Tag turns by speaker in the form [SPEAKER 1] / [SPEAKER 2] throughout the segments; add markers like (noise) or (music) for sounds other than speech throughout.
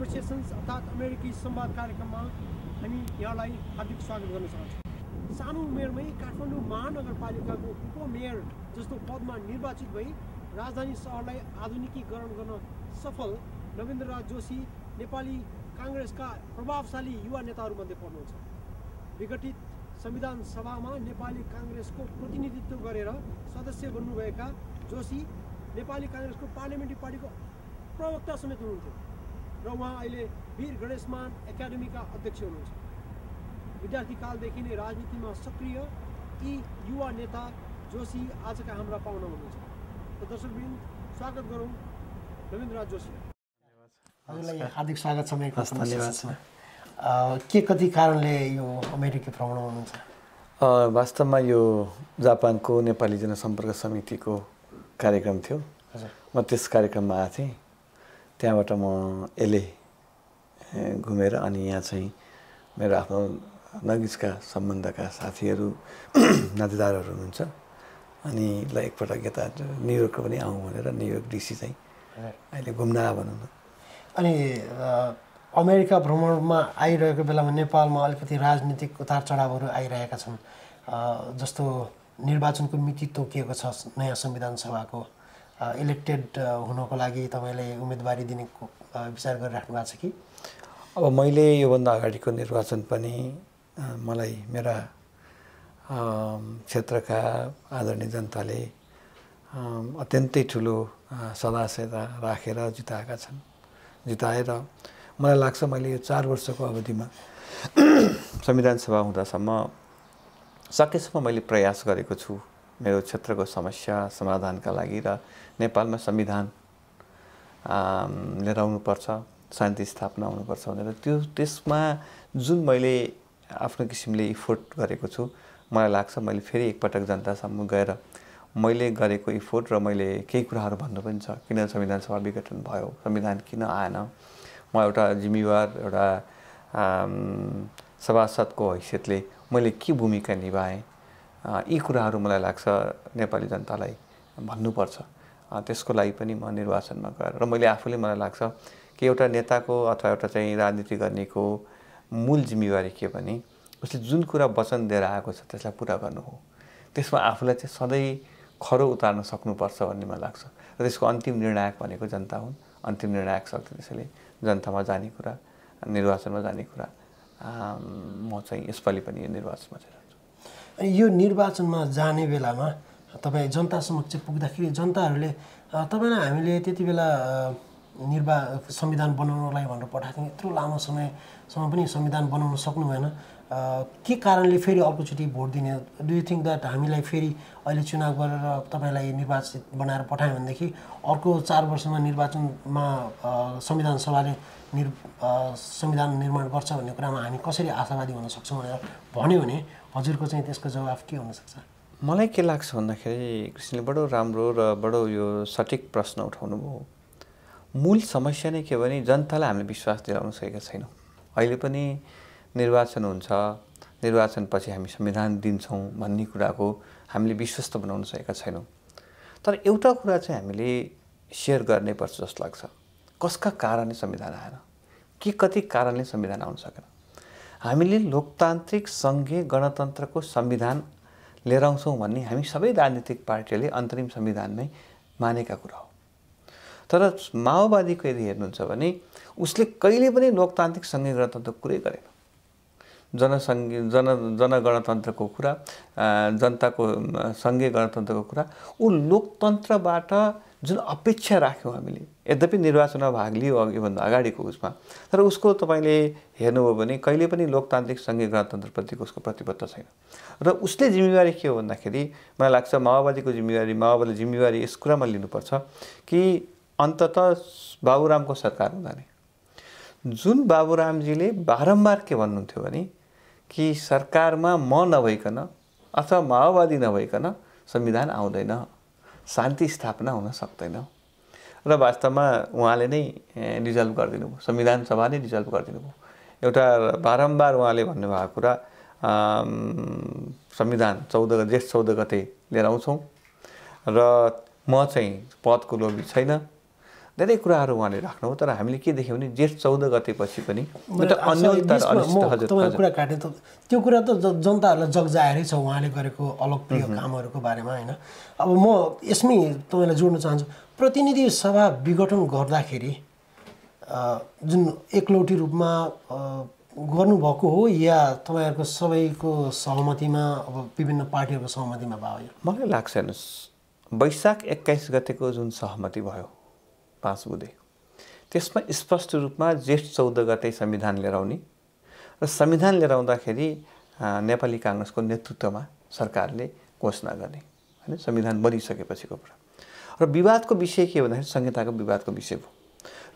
[SPEAKER 1] conversations अर्थात् अमेरिकी संवाद कार्यक्रममा हामी यहाँलाई हार्दिक स्वागत गर्न चाहन्छौँ सानो उमेरमै काठमाडौँ महानगरपालिकाको उपमेयर जस्तो पदमा निर्वाचित भई राजधानी सहरलाई आधुनिकीकरण गर्न सफल रविन्द्रनाथ जोशी नेपाली काङ्ग्रेसका प्रभावशाली युवा नेताहरूमध्ये पर्नुहुन्छ विघटित संविधान सभामा नेपाली काङ्ग्रेसको प्रतिनिधित्व गरेर सदस्य बन्नुभएका जोशी नेपाली काङ्ग्रेसको पार्लियामेन्ट्री पार्टीको प्रवक्ता समेत हुनुहुन्थ्यो र उहाँ अहिले वीर गणेशमान एकाडेमीका अध्यक्ष हुनुहुन्छ विद्यार्थी कालदेखि नै राजनीतिमा सक्रिय यी युवा नेता जोशी आजका हाम्रा पाहुना हुनुहुन्छ त दर्शकबिन स्वागत गरौँ रविन्द्रनाथ जोशी हजुरलाई हार्दिक स्वागत छ मेरो धन्यवाद छ के कति कारणले यो अमेरिकी भ्रमण
[SPEAKER 2] हुनुहुन्छ वास्तवमा यो जापानको नेपाली जनसम्पर्क समितिको कार्यक्रम थियो म त्यस कार्यक्रममा आएको थिएँ त्यहाँबाट म एलए घुमेर अनि यहाँ चाहिँ मेरो आफ्नो नगिजका सम्बन्धका साथीहरू (clears throat) नातेदारहरू हुनुहुन्छ अनि ल एकपल्ट यता न्युयोर्कको पनि आउँ भनेर न्युयोर्क डिसी चाहिँ अहिले घुम्न आ भनौँ न
[SPEAKER 1] अनि अमेरिका भ्रमणमा आइरहेको बेलामा नेपालमा अलिकति राजनीतिक उतार चढावहरू आइरहेका छन् जस्तो निर्वाचनको मिति तोकिएको छ नयाँ संविधान सभाको इलेक्टेड हुनको लागि तपाईँले उम्मेदवारी दिने विचार गरिराख्नु भएको
[SPEAKER 2] छ कि अब मैले योभन्दा अगाडिको निर्वाचन पनि मलाई मेरा क्षेत्रका आदरणीय जनताले अत्यन्तै ठुलो सदासेता राखेर रा, जिताएका छन् जिताएर मलाई लाग्छ मैले यो चार वर्षको अवधिमा (clears throat) संविधान सभा हुँदासम्म सकेसम्म मैले प्रयास गरेको छु मेरो क्षेत्रको समस्या समाधानका लागि र नेपालमा संविधान लिएर आउनुपर्छ शान्ति स्थापना हुनुपर्छ भनेर त्यो त्यसमा जुन मैले आफ्नो किसिमले इफोर्ट गरेको छु मलाई लाग्छ मैले फेरि एकपटक जनतासम्म गएर मैले गरेको इफोर्ट र मैले केही कुराहरू भन्नु पनि छ किन संविधान सभा विघटन भयो संविधान किन आएन म एउटा जिम्मेवार एउटा सभासदको हैसियतले मैले के भूमिका निभाएँ यी कुराहरू मलाई लाग्छ नेपाली जनतालाई भन्नुपर्छ त्यसको लागि पनि म निर्वाचनमा गएर र मैले आफूले मलाई लाग्छ कि एउटा नेताको अथवा एउटा चाहिँ राजनीति गर्नेको मूल जिम्मेवारी के भने उसले जुन कुरा वचन दिएर आएको छ त्यसलाई पुरा गर्नु हो त्यसमा आफूलाई चाहिँ सधैँ खरो उतार्न सक्नुपर्छ भन्ने मलाई लाग्छ र त्यसको अन्तिम निर्णायक भनेको जनता हुन् अन्तिम निर्णायक शक्ति त्यसैले जनतामा जाने कुरा निर्वाचनमा जाने कुरा म चाहिँ यसपालि पनि यो निर्वाचनमा चाहिँ
[SPEAKER 1] यो निर्वाचनमा जाने बेलामा तपाईँ जनता समक्ष पुग्दाखेरि जनताहरूले तपाईँलाई हामीले त्यति बेला निर्वा संविधान बनाउनलाई भनेर पठाएको थियौँ यत्रो लामो समयसम्म पनि संविधान बनाउन सक्नु भएन के कारणले फेरि अर्कोचोटि भोट दिने डु यु थिङ्क द्याट हामीलाई फेरि अहिले चुनाव गरेर तपाईँलाई निर्वाचित बनाएर पठायो भनेदेखि अर्को चार वर्षमा निर्वाचनमा संविधान सभाले निर् संविधान निर्माण गर्छ भन्ने कुरामा हामी कसरी आशावादी हुन सक्छौँ भनेर भन्यो भने हजुरको चाहिँ त्यसको जवाफ के हुनसक्छ
[SPEAKER 2] मलाई के लाग्छ भन्दाखेरि कृष्णले बडो राम्रो र बडो यो सठिक प्रश्न उठाउनु भयो मूल समस्या नै के भने जनतालाई हामीले विश्वास दिलाउन सकेका छैनौँ अहिले पनि निर्वाचन हुन्छ निर्वाचनपछि हामी संविधान दिन्छौँ भन्ने कुराको हामीले विश्वस्त बनाउन सकेका छैनौँ तर एउटा कुरा चाहिँ हामीले सेयर गर्नै पर्छ जस्तो लाग्छ कसका कारणले संविधान आएन के कति कारणले संविधान आउन सकेन हामीले लोकतान्त्रिक सङ्घीय गणतन्त्रको संविधान लिएर आउँछौँ भन्ने हामी सबै राजनीतिक पार्टीहरूले अन्तरिम संविधानमै मानेका कुरा हो तर माओवादीको यदि हेर्नुहुन्छ भने उसले कहिले पनि लोकतान्त्रिक सङ्घीय गणतन्त्र कुरै गरेन जनसङ्घ जन जनगणतन्त्रको कुरा जनताको सङ्घीय गणतन्त्रको कुरा ऊ लोकतन्त्रबाट जुन अपेक्षा राख्यौँ हामीले यद्यपि निर्वाचनमा भाग लियो अघिभन्दा अगाडिको उसमा तर उसको तपाईँले हेर्नुभयो भने कहिले पनि लोकतान्त्रिक सङ्घीय गणतन्त्रप्रतिको उसको प्रतिबद्ध छैन र उसले जिम्मेवारी के हो भन्दाखेरि मलाई लाग्छ माओवादीको जिम्मेवारी माओवादी जिम्मेवारी यस कुरामा लिनुपर्छ कि अन्तत बाबुरामको सरकार हुँदा जुन बाबुरामजीले बारम्बार के भन्नुहुन्थ्यो भने कि सरकारमा म नभइकन अथवा माओवादी नभइकन संविधान आउँदैन शान्ति स्थापना हुन सक्दैन र वास्तवमा उहाँले नै रिजल्भ गरिदिनुभयो संविधान सभा सभाले रिजल्भ गरिदिनुभयो एउटा बारम्बार उहाँले भन्नुभएको कुरा संविधान चौध जेठ चौध गते लिएर आउँछौँ र म चाहिँ पदको लोभी छैन धेरै कुराहरू उहाँले राख्नुभयो तर हामीले के देख्यौँ भने जेठ चौध गतेपछि पनि कुरा
[SPEAKER 1] काटेँ त त्यो कुरा त जनताहरूलाई जग्जाएरै छ उहाँले गरेको अलोकप्रिय कामहरूको बारेमा होइन अब म यसमै तपाईँलाई जोड्न चाहन्छु प्रतिनिधि सभा विघटन गर्दाखेरि जुन एकलौटी रूपमा गर्नुभएको हो या तपाईँहरूको सबैको सहमतिमा अब विभिन्न पार्टीहरूको सहमतिमा भयो
[SPEAKER 2] मलाई लाग्छ हेर्नुहोस् वैशाख एक्काइस गतेको जुन सहमति भयो पास बुधे त्यसमा स्पष्ट रूपमा जेठ चौध गते संविधान लिएर आउने र संविधान लिएर आउँदाखेरि नेपाली काङ्ग्रेसको नेतृत्वमा सरकारले घोषणा गर्ने होइन संविधान बनिसकेपछिको कुरा र विवादको विषय के भन्दाखेरि संहिताको विवादको विषय भयो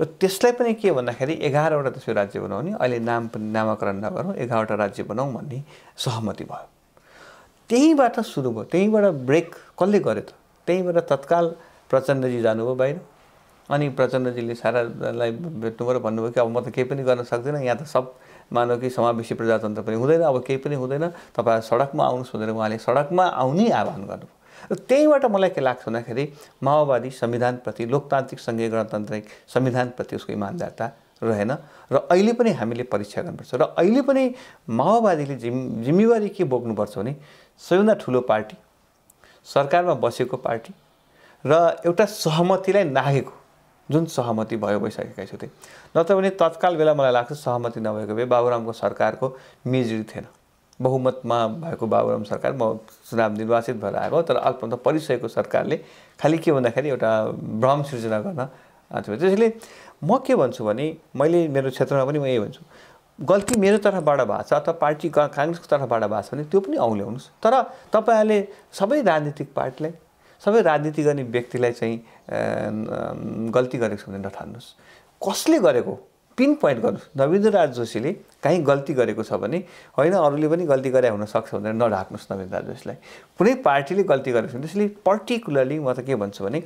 [SPEAKER 2] र त्यसलाई पनि के भन्दाखेरि एघारवटा त्यसको राज्य बनाउने अहिले नाम पनि नामाकरण नगरौँ एघारवटा राज्य बनाउँ भन्ने सहमति भयो त्यहीँबाट सुरु भयो त्यहीँबाट ब्रेक कसले गर्यो त त्यहीँबाट तत्काल प्रचण्डजी जानुभयो बाहिर अनि प्रचण्डजीले सारालाई भेट्नुभयो र भन्नुभयो कि अब म त केही पनि गर्न सक्दिनँ यहाँ त सब मानव कि समावेशी प्रजातन्त्र पनि हुँदैन अब केही पनि हुँदैन तपाईँ सडकमा आउनुहोस् भनेर उहाँले सडकमा आउने आह्वान गर्नुभयो र त्यहीँबाट मलाई के लाग्छ भन्दाखेरि माओवादी संविधानप्रति लोकतान्त्रिक सङ्घीय गणतान्त्रिक संविधानप्रति उसको इमान्दारता रहेन र अहिले पनि हामीले परीक्षा गर्नुपर्छ र अहिले पनि माओवादीले जिम् जिम्मेवारी के बोक्नुपर्छ भने सबैभन्दा ठुलो पार्टी सरकारमा बसेको पार्टी र एउटा सहमतिलाई नाघेको जुन सहमति भयो भइसकेकै छु त्यही नत्र भने तत्काल बेला मलाई लाग्छ सहमति नभएको भए बाबुरामको सरकारको मेजरी थिएन बहुमतमा भएको बाबुराम सरकार म चुनाव निर्वाचित भएर आएको तर अल्पमत परिसकेको सरकारले खालि के भन्दाखेरि एउटा भ्रम सिर्जना गर्न थियो त्यसैले म के भन्छु भने मैले मेरो क्षेत्रमा पनि म यही भन्छु गल्ती मेरो तर्फबाट भएको छ अथवा पार्टी काङ्ग्रेसको तर्फबाट भएको छ भने त्यो पनि औल्याउनुहोस् तर तपाईँहरूले सबै राजनीतिक पार्टीलाई सबै राजनीति गर्ने व्यक्तिलाई चाहिँ Um, गल्ती गरेको छ भने नठान्नुहोस् कसले गरेको पिन पोइन्ट गर्नुहोस् राज जोशीले काहीँ गल्ती गरेको छ भने होइन अरूले पनि गल्ती गरे हुनसक्छ भनेर नढाक्नुहोस् राज जोशीलाई कुनै पार्टीले गल्ती गरेको छ भने त्यसले पर्टिकुलरली म त के भन्छु भने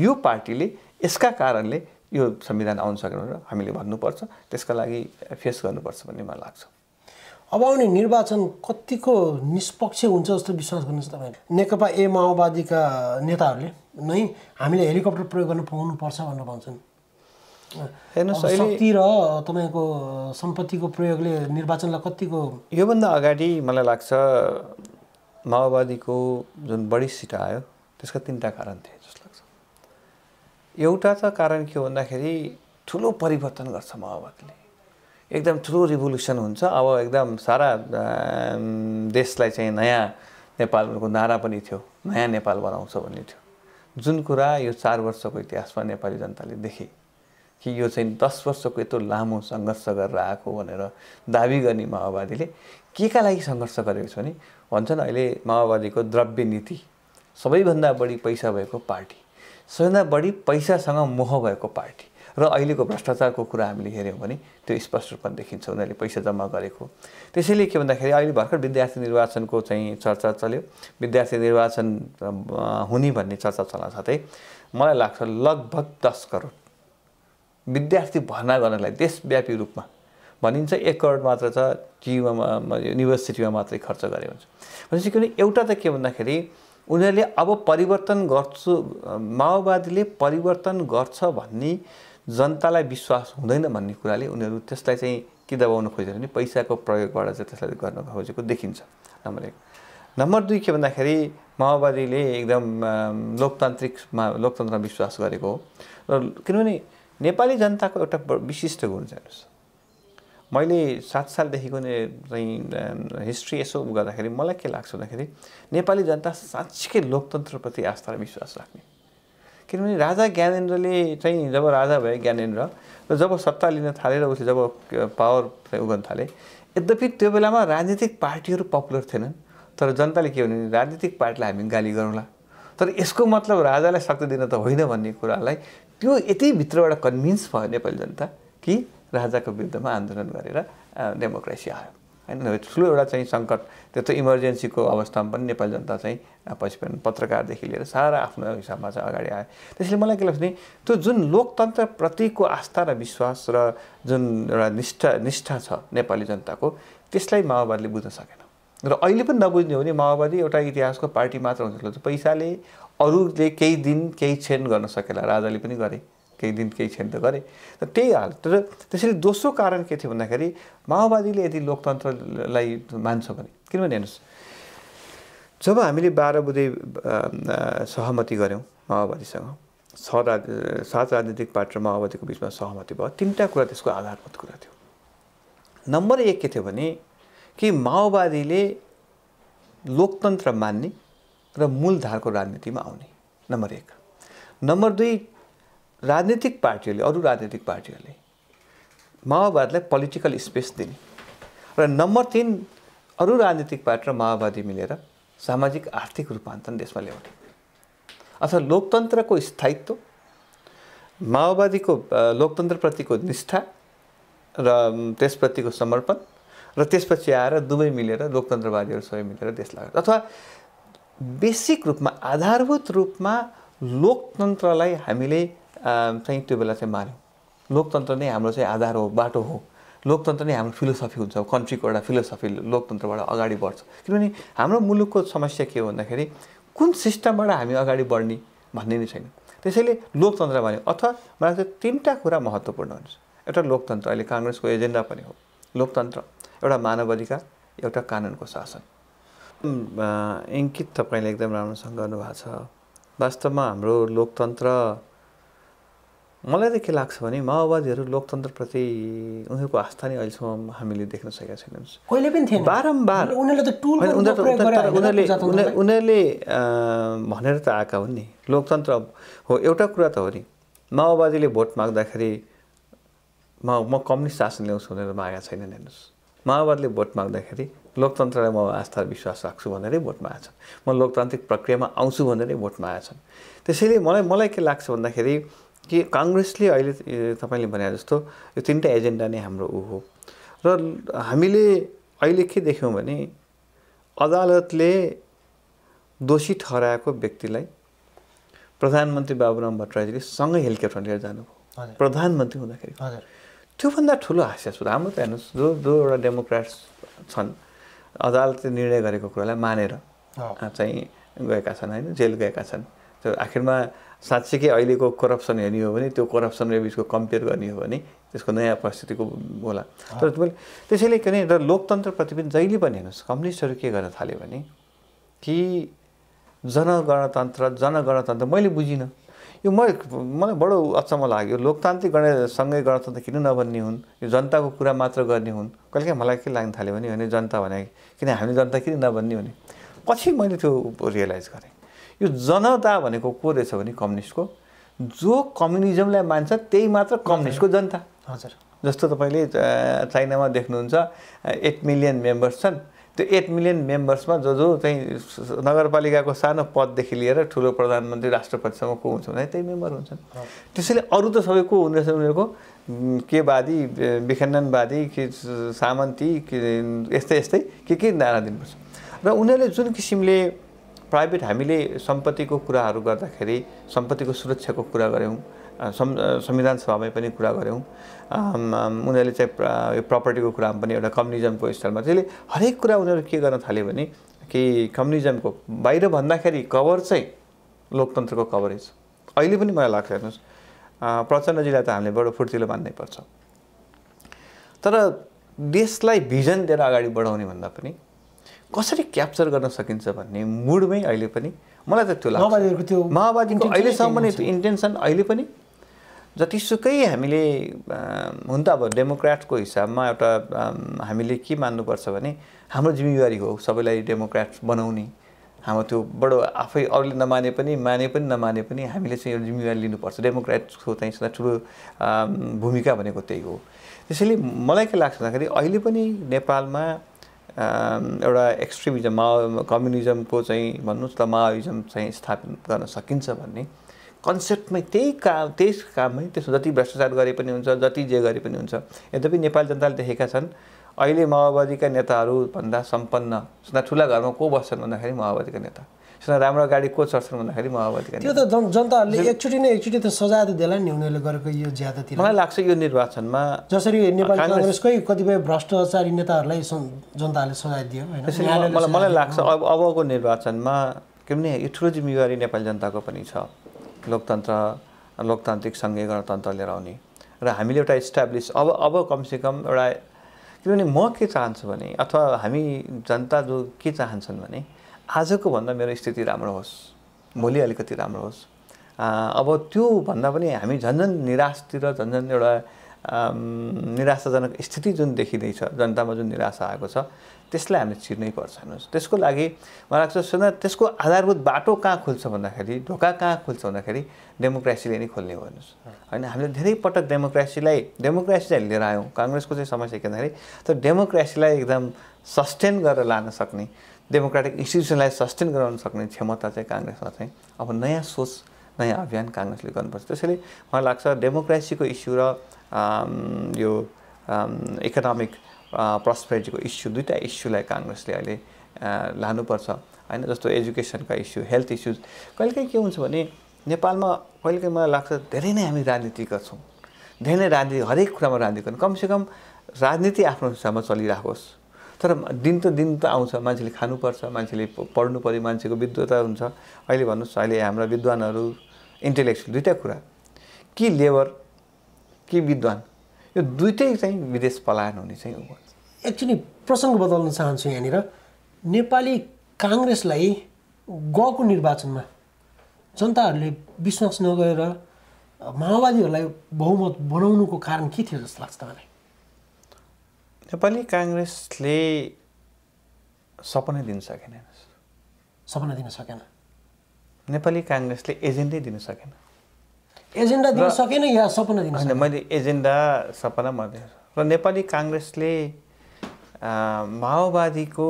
[SPEAKER 2] यो पार्टीले यसका कारणले यो संविधान आउन सकेन भनेर हामीले भन्नुपर्छ त्यसका लागि फेस गर्नुपर्छ भन्ने मलाई लाग्छ
[SPEAKER 1] अब आउने निर्वाचन कतिको निष्पक्ष हुन्छ जस्तो विश्वास गर्नुहोस् तपाईँले नेकपा ए माओवादीका नेताहरूले नै हामीले हेलिकप्टर प्रयोग गर्न पाउनुपर्छ भनेर भन्छन् हेर्नुहोस् शक्ति र तपाईँको सम्पत्तिको प्रयोगले निर्वाचनलाई कतिको
[SPEAKER 2] योभन्दा अगाडि मलाई लाग्छ माओवादीको जुन बढी सिट आयो त्यसका तिनवटा कारण थिए जस्तो लाग्छ एउटा त कारण के हो भन्दाखेरि ठुलो परिवर्तन गर्छ माओवादीले एकदम ठुलो रिभोल्युसन हुन्छ अब एकदम सारा देशलाई चाहिँ नयाँ नेपालको नारा पनि थियो नयाँ नेपाल बनाउँछ भन्ने थियो जुन कुरा यो चार वर्षको इतिहासमा नेपाली जनताले देखे कि यो चाहिँ दस वर्षको यत्रो लामो सङ्घर्ष गरेर आएको भनेर दावी गर्ने माओवादीले के का लागि सङ्घर्ष गरेको छ भने भन्छन् अहिले माओवादीको द्रव्य नीति सबैभन्दा बढी पैसा भएको पार्टी सबैभन्दा बढी पैसासँग मोह भएको पार्टी र अहिलेको भ्रष्टाचारको कुरा हामीले हेऱ्यौँ भने त्यो स्पष्ट रूपमा देखिन्छ उनीहरूले पैसा जम्मा गरेको त्यसैले के भन्दाखेरि अहिले भर्खर विद्यार्थी निर्वाचनको चाहिँ चर्चा चल्यो विद्यार्थी निर्वाचन हुने भन्ने चर्चा चल्न साथै मलाई लाग्छ लगभग दस करोड विद्यार्थी भर्ना गर्नलाई देशव्यापी रूपमा भनिन्छ एक करोड मात्र छ जियुमा युनिभर्सिटीमा मात्रै खर्च गरे हुन्छ भनेपछि किन एउटा त के भन्दाखेरि उनीहरूले अब परिवर्तन गर्छु माओवादीले परिवर्तन गर्छ भन्ने जनतालाई विश्वास हुँदैन भन्ने कुराले उनीहरू त्यसलाई चाहिँ के दबाउन खोजेर भने पैसाको प्रयोगबाट चाहिँ त्यसलाई गर्न खोजेको देखिन्छ नम्बर एक नम्बर दुई के भन्दाखेरि माओवादीले एकदम लोकतान्त्रिकमा लोकतन्त्रमा विश्वास गरेको हो र किनभने नेपाली जनताको एउटा विशिष्ट गुण छ हेर्नुहोस् मैले सात सालदेखिको चाहिँ हिस्ट्री यसो गर्दाखेरि मलाई के लाग्छ भन्दाखेरि नेपाली जनता साँच्चीकै लोकतन्त्रप्रति आस्था र विश्वास राख्ने किनभने राजा ज्ञानेन्द्रले चाहिँ जब राजा भए ज्ञानेन्द्र र जब सत्ता लिन थाले र उसले जब पावर चाहिँ थाले यद्यपि त्यो बेलामा राजनीतिक पार्टीहरू पपुलर थिएनन् तर जनताले के भन्यो भने राजनीतिक पार्टीलाई हामी गाली गरौँला तर यसको मतलब राजालाई शक्ति दिन त होइन भन्ने कुरालाई त्यो यति भित्रबाट कन्भिन्स भयो नेपाली जनता कि राजाको विरुद्धमा आन्दोलन गरेर डेमोक्रेसी आयो होइन ठुलो एउटा चाहिँ सङ्कट त्यत्रो इमर्जेन्सीको अवस्थामा पनि नेपाली जनता चाहिँ पछि पनि पत्रकारदेखि लिएर सारा आफ्नो हिसाबमा चाहिँ अगाडि आयो त्यसले मलाई के लाग्छ भने त्यो जुन लोकतन्त्रप्रतिको आस्था र विश्वास र जुन एउटा निष्ठा निष्ठा छ नेपाली जनताको त्यसलाई माओवादीले बुझ्न सकेन र अहिले पनि नबुझ्ने हो भने माओवादी एउटा इतिहासको पार्टी मात्र हुन्छ पैसाले अरूले केही दिन केही क्षण गर्न सकेला राजाले पनि गरे केही दिन केही क्षण त गरेँ तर त्यही हाल तर त्यसैले दोस्रो कारण के थियो भन्दाखेरि माओवादीले यदि लोकतन्त्रलाई मान्छ भने किनभने हेर्नुहोस् जब हामीले बाह्र बुधे सहमति गऱ्यौँ माओवादीसँग छ राज सात राजनीतिक पार्टी र माओवादीको बिचमा सहमति भयो तिनवटा कुरा त्यसको आधारभूत कुरा थियो नम्बर एक के थियो भने कि माओवादीले लोकतन्त्र मान्ने र मूलधारको राजनीतिमा आउने नम्बर एक नम्बर दुई राजनीतिक पार्टीहरूले अरू राजनीतिक पार्टीहरूले माओवादीलाई पोलिटिकल स्पेस दिने र नम्बर तिन अरू राजनीतिक पार्टी र माओवादी मिलेर सामाजिक आर्थिक रूपान्तरण देशमा ल्याउने अथवा लोकतन्त्रको स्थायित्व माओवादीको लोकतन्त्रप्रतिको निष्ठा र त्यसप्रतिको समर्पण र त्यसपछि आएर दुवै मिलेर लोकतन्त्रवादीहरू सबै मिलेर देश लाग्यो अथवा बेसिक रूपमा आधारभूत रूपमा लोकतन्त्रलाई हामीले चाहिँ त्यो बेला चाहिँ माऱ्यो लोकतन्त्र नै हाम्रो चाहिँ आधार हो बाटो हो लोकतन्त्र नै हाम्रो फिलोसफी हुन्छ कन्ट्रीको एउटा फिलोसफी लोकतन्त्रबाट अगाडि बढ्छ किनभने हाम्रो मुलुकको समस्या के हो भन्दाखेरि कुन सिस्टमबाट हामी अगाडि बढ्ने भन्ने नै छैन त्यसैले लोकतन्त्र भन्यो अथवा मलाई चाहिँ तिनवटा कुरा महत्त्वपूर्ण हुन्छ एउटा लोकतन्त्र अहिले काङ्ग्रेसको एजेन्डा पनि हो लोकतन्त्र एउटा मानव अधिकार एउटा कानुनको शासन इङ्कित तपाईँले एकदम राम्रोसँग गर्नुभएको छ वास्तवमा हाम्रो लोकतन्त्र मलाई त के लाग्छ भने माओवादीहरू लोकतन्त्रप्रति उनीहरूको आस्था नै अहिलेसम्म हामीले देख्न सकेका छैनौँ कहिले पनि थिएन बारम्बार
[SPEAKER 1] उनीहरूले उनीहरूले
[SPEAKER 2] भनेर त आएका हुन् नि लोकतन्त्र हो एउटा कुरा त हो नि माओवादीले भोट माग्दाखेरि म म कम्युनिस्ट शासन ल्याउँछु भनेर मागेका छैनन् हेर्नुहोस् माओवादीले भोट माग्दाखेरि लोकतन्त्रलाई म आस्था विश्वास राख्छु भनेरै मागेको मागेछन् म लोकतान्त्रिक प्रक्रियामा आउँछु भनेरै भोट मागेछन् त्यसैले मलाई मलाई के लाग्छ भन्दाखेरि कि काङ्ग्रेसले अहिले तपाईँले भने जस्तो यो तिनवटा एजेन्डा नै हाम्रो ऊ हो र हामीले अहिले के देख्यौँ भने अदालतले दोषी ठहराएको व्यक्तिलाई प्रधानमन्त्री बाबुराम भट्टराईजीले सँगै हेलिकप्टर लिएर जानुभयो प्रधानमन्त्री हुँदाखेरि त्योभन्दा ठुलो हास्यास्पद हाम्रो त हेर्नुहोस् जो जो एउटा डेमोक्राट्स छन् अदालतले निर्णय गरेको कुरालाई मानेर चाहिँ गएका छन् होइन जेल गएका छन् त्यो आखिरमा साँच्चीकै अहिलेको करप्सन हेर्ने हो भने त्यो करप्सन र बिचको कम्पेयर गर्ने हो भने त्यसको नयाँ परिस्थितिको होला तर तपाईँले त्यसैले के भने र लोकतन्त्रप्रति पनि जहिले पनि हेर्नुहोस् कम्युनिस्टहरू के गर्न थाल्यो भने कि जनगणतन्त्र जनगणतन्त्र मैले बुझिनँ यो म मलाई बडो अचम्म लाग्यो लोकतान्त्रिक गणसँगै गणतन्त्र किन नबन्ने हुन् यो जनताको कुरा मात्र गर्ने हुन् कहिले काहीँ मलाई के लाग्न थाल्यो भने जनता भने किन हामी जनता किन नबन्ने भने पछि मैले त्यो रियलाइज गरेँ यो जनता भनेको को रहेछ भने कम्युनिस्टको जो कम्युनिजमलाई मान्छ त्यही मात्र कम्युनिस्टको जनता हजुर जस्तो तपाईँले चाइनामा देख्नुहुन्छ एट मिलियन मेम्बर्स छन् त्यो एट मिलियन मेम्बर्समा जो जो चाहिँ नगरपालिकाको सानो पददेखि लिएर ठुलो प्रधानमन्त्री राष्ट्रपतिसम्म को हुन्छ भने त्यही मेम्बर हुन्छन् त्यसैले अरू त सबै को हुँदैछ उनीहरूको के वादी विखण्डनवादी कि सामन्ती कि यस्तै यस्तै के के नारा दिनुपर्छ र उनीहरूले जुन किसिमले प्राइभेट हामीले सम्पत्तिको कुराहरू गर्दाखेरि सम्पत्तिको सुरक्षाको कुरा गऱ्यौँ संविधान सभामै पनि कुरा गऱ्यौँ उनीहरूले चाहिँ यो प्रपर्टीको कुरामा पनि एउटा कम्युनिजमको स्तरमा त्यसले हरेक कुरा उनीहरू के गर्न थाल्यो भने कि कम्युनिजमको बाहिर भन्दाखेरि कभर चाहिँ लोकतन्त्रको कभरेज अहिले पनि मलाई लाग्छ हेर्नुहोस् प्रचण्डजीलाई त हामीले बडो फुर्तिलो मान्नै पर्छ तर देशलाई भिजन दिएर अगाडि बढाउने भन्दा पनि कसरी क्याप्चर गर्न सकिन्छ भन्ने मुडमै अहिले पनि मलाई त त्यो लाग्छ त्यो माओवादीको अहिलेसम्म नै त्यो इन्टेन्सन अहिले पनि जतिसुकै हामीले हुन त अब डेमोक्राटको हिसाबमा एउटा हामीले के मान्नुपर्छ भने हाम्रो जिम्मेवारी हो सबैलाई डेमोक्राट बनाउने हाम्रो त्यो बडो आफै अरूले नमाने पनि माने पनि नमाने पनि हामीले चाहिँ यो जिम्मेवारी लिनुपर्छ डेमोक्राटको चाहिँ सधैँ ठुलो भूमिका भनेको त्यही हो त्यसैले मलाई के लाग्छ भन्दाखेरि अहिले पनि नेपालमा एउटा एक्सट्रिमिजम माओ कम्युनिजमको चाहिँ भन्नुहोस् त माओइजम चाहिँ स्थापित गर्न सकिन्छ भन्ने कन्सेप्टमै त्यही काम त्यही काममै त्यसो जति भ्रष्टाचार गरे पनि हुन्छ जति जे गरे पनि हुन्छ यद्यपि नेपाली जनताले देखेका छन् अहिले माओवादीका नेताहरूभन्दा सम्पन्न ठुला घरमा को बस्छन् भन्दाखेरि माओवादीका नेता त्यसमा राम्रो गाडी को चढ्छन् भन्दाखेरि माओवादी त्यो त
[SPEAKER 1] जनताहरूले एकचोटि नै एकचोटि त सजाय त देला नि उनीहरूले गरेको यो थियो मलाई
[SPEAKER 2] लाग्छ यो निर्वाचनमा जसरी नेपाली कङ्ग्रेसकै
[SPEAKER 1] कतिपय भ्रष्टाचारी नेताहरूलाई जनताहरूले सजाय दियो मलाई मलाई लाग्छ
[SPEAKER 2] अब अबको निर्वाचनमा के भने यो ठुलो जिम्मेवारी नेपाली जनताको पनि छ लोकतन्त्र लोकतान्त्रिक सङ्घीय गणतन्त्र लिएर आउने र हामीले एउटा इस्टाब्लिस अब अब कमसेकम एउटा किनभने म के चाहन्छु भने अथवा हामी जनता जो के चाहन्छन् भने आजको भन्दा मेरो स्थिति राम्रो होस् भोलि अलिकति राम्रो होस् अब त्यो भन्दा पनि हामी झन्झन निराशतिर झन्झन एउटा निराशाजनक स्थिति जुन देखिँदैछ जनतामा जुन निराशा आएको छ त्यसलाई हामीले चिर्नै पर्छ हेर्नुहोस् त्यसको लागि मलाई लाग्छ सुन त्यसको आधारभूत बाटो कहाँ खुल्छ भन्दाखेरि ढोका कहाँ खुल्छ भन्दाखेरि डेमोक्रेसीले नै खोल्ने हो हेर्नुहोस् होइन हामीले धेरै पटक डेमोक्रेसीलाई डेमोक्रेसीलाई लिएर आयौँ काङ्ग्रेसको चाहिँ समस्या के भन्दाखेरि त्यो डेमोक्रेसीलाई एकदम सस्टेन गरेर लान सक्ने डेमोक्रेटिक इन्स्टिट्युसनलाई सस्टेन गराउन सक्ने क्षमता चाहिँ काङ्ग्रेसमा चाहिँ अब नयाँ सोच नयाँ अभियान काङ्ग्रेसले गर्नुपर्छ त्यसैले मलाई लाग्छ डेमोक्रेसीको इस्यु र यो इकोनोमिक प्रस्पेरिटीको इस्यु दुईवटा इस्युलाई काङ्ग्रेसले अहिले लानुपर्छ होइन जस्तो एजुकेसनका इस्यु हेल्थ इस्युज कहिलेकाहीँ के हुन्छ भने नेपालमा कहिलेकाहीँ मलाई लाग्छ धेरै नै हामी राजनीति गर्छौँ धेरै नै राजनीति हरेक कुरामा राजनीति गर्नु कमसेकम राजनीति आफ्नो हिसाबमा चलिरहोस् तर दिन त दिन त आउँछ मान्छेले खानुपर्छ मान्छेले पढ्नु पऱ्यो मान्छेको विद्वता हुन्छ अहिले भन्नुहोस् अहिले हाम्रा विद्वानहरू इन्टेलेक्चुअल दुइटा कुरा कि लेबर कि विद्वान यो दुइटै चाहिँ विदेश पलायन हुने चाहिँ एक्चुली प्रसङ्ग बदल्न चाहन्छु यहाँनिर नेपाली
[SPEAKER 1] काङ्ग्रेसलाई गएको निर्वाचनमा जनताहरूले विश्वास नगरेर माओवादीहरूलाई बहुमत बनाउनुको कारण के थियो जस्तो लाग्छ तपाईँलाई
[SPEAKER 2] नेपाली काङ्ग्रेसले सपना दिन सकेन हेर्नुहोस् सपना दिन सकेन नेपाली काङ्ग्रेसले एजेन्डै दिन सकेन एजेन्डा दिन सकेन या सपना दिन सकेन मैले एजेन्डा सपना मात्रै र नेपाली काङ्ग्रेसले माओवादीको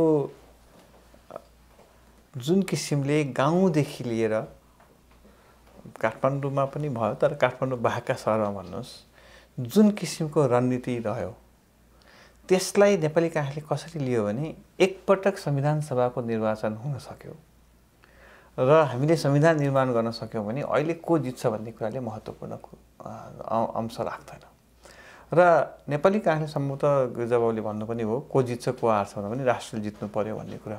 [SPEAKER 2] जुन किसिमले गाउँदेखि लिएर काठमाडौँमा पनि भयो तर काठमाडौँ बाहेकका सहरमा भन्नुहोस् जुन किसिमको रणनीति रह्यो त्यसलाई नेपाली काङ्ग्रेसले कसरी लियो भने एकपटक संविधान सभाको निर्वाचन हुन सक्यो र हामीले संविधान निर्माण गर्न सक्यौँ भने अहिले को जित्छ भन्ने कुराले महत्त्वपूर्ण अंश राख्दैन र नेपाली काङ्ग्रेस सम्भवतः जब उसले भन्नु पनि हो को जित्छ को हार्छ भन्दा पनि राष्ट्रले जित्नु पऱ्यो भन्ने कुरा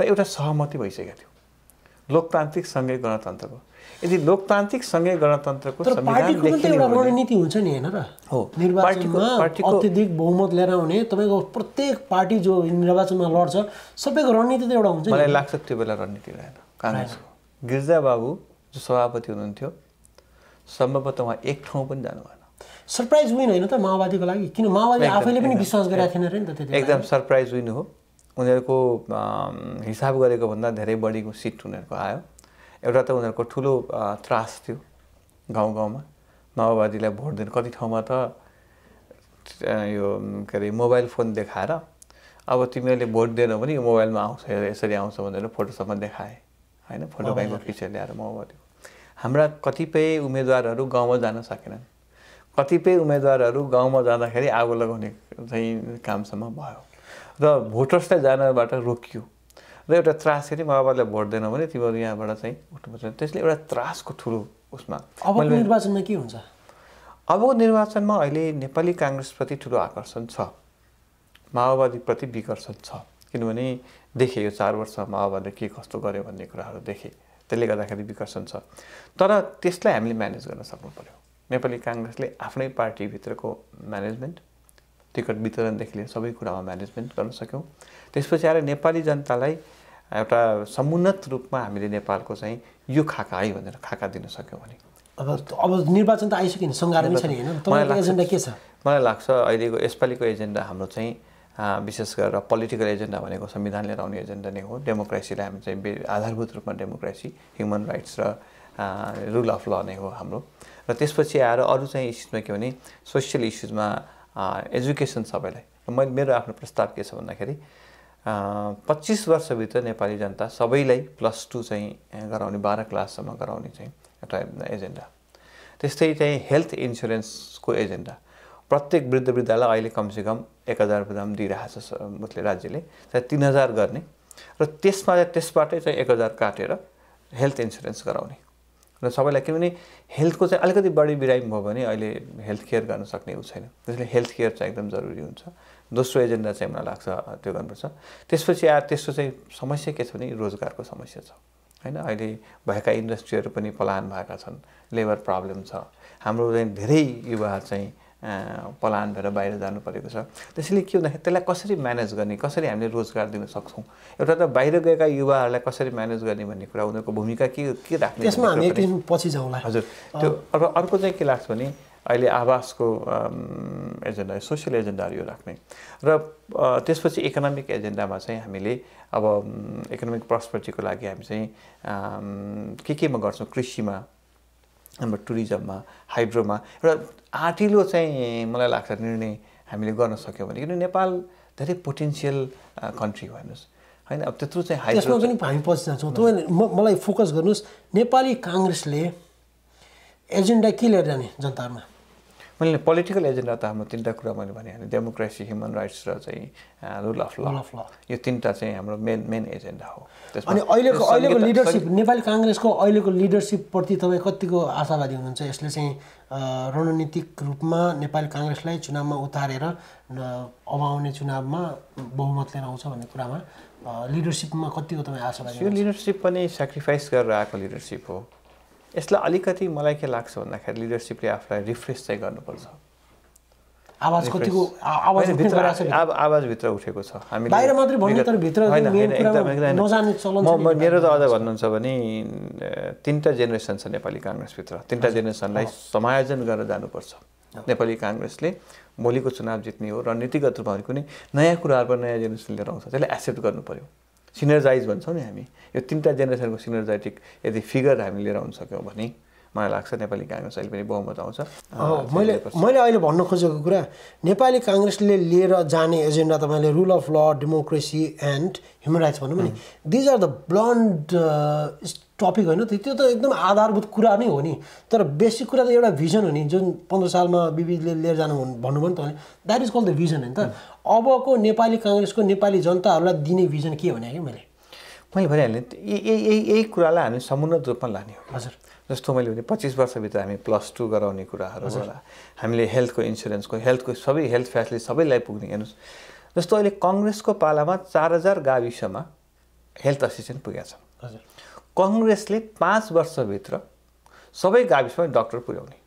[SPEAKER 2] र एउटा सहमति भइसकेको थियो लोकतान्त्रिक सङ्घीय गणतन्त्रको यदि लोकतान्त्रिक सँगै गणतन्त्रको रणनीति
[SPEAKER 1] हुन्छ नि होइन र
[SPEAKER 2] हो निर्वाचनमा अत्यधिक बहुमत लिएर आउने तपाईँको प्रत्येक
[SPEAKER 1] पार्टी जो निर्वाचनमा लड्छ सबैको रणनीति त एउटा हुन्छ मलाई
[SPEAKER 2] लाग्छ त्यो बेला रणनीति रहेन काङ्ग्रेसको गिर्जा बाबु जो सभापति हुनुहुन्थ्यो सम्भवतः उहाँ एक ठाउँ पनि जानु भएन
[SPEAKER 1] सरप्राइज विन होइन त माओवादीको लागि किन माओवादी आफैले पनि विश्वास गरेका थिएन अरे नि त एकदम
[SPEAKER 2] सरप्राइज विन हो उनीहरूको हिसाब गरेको भन्दा धेरै बढीको सिट उनीहरूको आयो एउटा त उनीहरूको ठुलो त्रास थियो गाउँ गाउँमा माओवादीलाई भोट दिनु कति ठाउँमा त यो के अरे मोबाइल फोन देखाएर अब तिमीहरूले भोट दिएनौ भने यो मोबाइलमा आउँछ यसरी आउँछ भनेर फोटोसम्म देखाए होइन फोटो कहीँको खिचेर ल्याएर माओवादीको हाम्रा कतिपय उम्मेदवारहरू गाउँमा जान सकेनन् कतिपय उम्मेदवारहरू गाउँमा जाँदाखेरि आगो लगाउने चाहिँ कामसम्म भयो र भोटर्सलाई जानबाट रोकियो र एउटा त्रास फेरि माओवादीलाई भोट दिएन भने तिमीहरू यहाँबाट चाहिँ उठ्नुपर्छ त्यसले एउटा त्रासको ठुलो उसमा अब निर्वाचनमा के हुन्छ अबको निर्वाचनमा अहिले नेपाली काङ्ग्रेसप्रति ठुलो आकर्षण छ माओवादीप्रति विकर्षण छ किनभने देखेँ यो चार वर्ष माओवादीले के कस्तो गर्यो भन्ने कुराहरू देखेँ त्यसले गर्दाखेरि विकर्षण छ तर त्यसलाई हामीले म्यानेज गर्न सक्नु पऱ्यो नेपाली काङ्ग्रेसले आफ्नै पार्टीभित्रको म्यानेजमेन्ट टिकट वितरणदेखि लिएर सबै कुरामा म्यानेजमेन्ट गर्न सक्यौँ त्यसपछि आएर नेपाली जनतालाई एउटा समुन्नत रूपमा हामीले नेपालको चाहिँ यो खाका है भनेर खाका दिन सक्यौँ भने
[SPEAKER 1] अब निर्वाचन त आइसक्यो नि के छ
[SPEAKER 2] मलाई लाग्छ अहिलेको यसपालिको एजेन्डा हाम्रो चाहिँ विशेष गरेर पोलिटिकल एजेन्डा भनेको संविधान लिएर आउने एजेन्डा नै हो डेमोक्रेसीलाई हामी चाहिँ आधारभूत रूपमा डेमोक्रेसी ह्युमन राइट्स र रुल अफ ल नै हो हाम्रो र त्यसपछि आएर अरू चाहिँ इस्युजमा के भने सोसियल इस्युजमा एजुकेसन सबैलाई मैले मेरो आफ्नो प्रस्ताव के छ भन्दाखेरि पच्चिस वर्षभित्र नेपाली जनता सबैलाई प्लस टू चाहिँ गराउने बाह्र क्लाससम्म गराउने चाहिँ एउटा एजेन्डा त्यस्तै चाहिँ हेल्थ इन्सुरेन्सको एजेन्डा प्रत्येक वृद्ध वृद्धलाई अहिले कमसेकम एक हजार रुपियाँ दिइरहेको छ मतलब राज्यले त्यहाँ तिन हजार गर्ने र त्यसमा चाहिँ त्यसबाटै चाहिँ एक हजार काटेर हेल्थ इन्सुरेन्स गराउने र सबैलाई किनभने हेल्थको चाहिँ अलिकति बढी बिरामी भयो भने अहिले हेल्थ केयर गर्न सक्ने ऊ छैन त्यसले हेल्थ केयर चाहिँ एकदम जरुरी हुन्छ दोस्रो एजेन्डा चाहिँ मलाई लाग्छ त्यो गर्नुपर्छ त्यसपछि आएर त्यसको चाहिँ समस्या के छ भने रोजगारको समस्या छ होइन अहिले भएका इन्डस्ट्रीहरू पनि पलायन भएका छन् लेबर प्रब्लम छ हाम्रो चाहिँ धेरै युवाहरू चाहिँ पलायन भएर बाहिर जानु परेको छ त्यसैले के हुँदाखेरि त्यसलाई कसरी म्यानेज गर्ने कसरी हामीले रोजगार दिन सक्छौँ एउटा त बाहिर गएका युवाहरूलाई कसरी म्यानेज गर्ने भन्ने कुरा उनीहरूको भूमिका के के राख्ने पछि जाउँला हजुर त्यो अब अर्को चाहिँ के लाग्छ भने अहिले आवासको एजेन्डा सोसियल एजेन्डाहरू यो राख्ने र त्यसपछि इकोनोमिक एजेन्डामा चाहिँ हामीले अब इकोनोमिक प्रस्पर्टीको लागि हामी चाहिँ के केमा गर्छौँ कृषिमा हाम्रो टुरिज्ममा हाइड्रोमा र आँटिलो चाहिँ मलाई लाग्छ निर्णय हामीले गर्न सक्यौँ भने किनभने नेपाल धेरै पोटेन्सियल कन्ट्री हो हेर्नुहोस् होइन अब त्यत्रो चाहिँ त्यसमा
[SPEAKER 1] पनि हामी जान्छौँ तपाईँ म मलाई फोकस गर्नुहोस् नेपाली काङ्ग्रेसले एजेन्डा के लिएर जाने जनतामा
[SPEAKER 2] मैले पोलिटिकल एजेन्डा त हाम्रो तिनवटा कुरा मैले भनिहालेँ डेमोक्रेसी ह्युमन राइट्स र चाहिँ रुल अफ ल यो तिनवटा चाहिँ हाम्रो मेन मेन एजेन्डा हो अनि अहिलेको अहिलेको लिडरसिप
[SPEAKER 1] नेपाली काङ्ग्रेसको अहिलेको लिडरसिपप्रति तपाईँ कतिको आशावादी हुनुहुन्छ यसले चाहिँ रणनीतिक रूपमा नेपाली काङ्ग्रेसलाई चुनावमा उतारेर अब आउने चुनावमा बहुमत लिएर आउँछ भन्ने कुरामा लिडरसिपमा कतिको तपाईँ आशावादी यो लिडरसिप
[SPEAKER 2] पनि सेक्रिफाइस गरेर आएको लिडरसिप हो यसलाई अलिकति मलाई के लाग्छ भन्दाखेरि लिडरसिपले आफूलाई रिफ्रेस चाहिँ गर्नुपर्छ
[SPEAKER 1] आवाज कतिको आवाज
[SPEAKER 2] आवाजभित्र उठेको छ हामी बाहिर मात्रै भन्ने तर भित्र म मेरो त अझ भन्नुहुन्छ भने तिनवटा जेनेरेसन छ नेपाली काङ्ग्रेसभित्र तिनवटा जेनेरेसनलाई समायोजन गरेर जानुपर्छ नेपाली काङ्ग्रेसले भोलिको चुनाव जित्ने हो र नीतिगत रूपमा कुनै नयाँ कुराहरू पनि नयाँ जेनेरेसन लिएर आउँछ त्यसलाई एक्सेप्ट गर्नु पऱ्यो सिनर्जाइज भन्छौँ नि हामी यो तिनवटा जेनेरेसनको सिनर्जाइटिक यदि फिगर हामी लिएर आउन सक्यौँ भने मलाई लाग्छ नेपाली काङ्ग्रेस अहिले पनि बहुमत आउँछ मैले
[SPEAKER 1] मैले अहिले भन्न खोजेको कुरा नेपाली काङ्ग्रेसले लिएर जाने एजेन्डा तपाईँले rule of law democracy and human rights भनौँ नि these are the blunt topic होइन त्यो त एकदम आधारभूत कुरा नै हो नि तर बेसिक कुरा त एउटा भिजन हो नि जुन पन्ध्र सालमा बिबीले लिएर जानु भन्नुभयो नि त that is called the vision होइन त अबको नेपाली काङ्ग्रेसको नेपाली जनताहरूलाई दिने भिजन के भने कि मैले
[SPEAKER 2] मैले भनिहालेँ यही यही यही कुरालाई हामी समुन्नत रूपमा लाने हो हजुर जस्तो मैले भने पच्चिस वर्षभित्र हामी प्लस टू गराउने कुराहरू होला हामीले हेल्थको इन्सुरेन्सको हेल्थको सबै हेल्थ फेसिलिटी सबैलाई पुग्ने हेर्नुहोस् जस्तो अहिले कङ्ग्रेसको पालामा चार हजार गाविसमा हेल्थ असिस्टेन्ट पुगेका छन् हजुर कङ्ग्रेसले पाँच वर्षभित्र सबै गाविसमा डक्टर पुर्याउने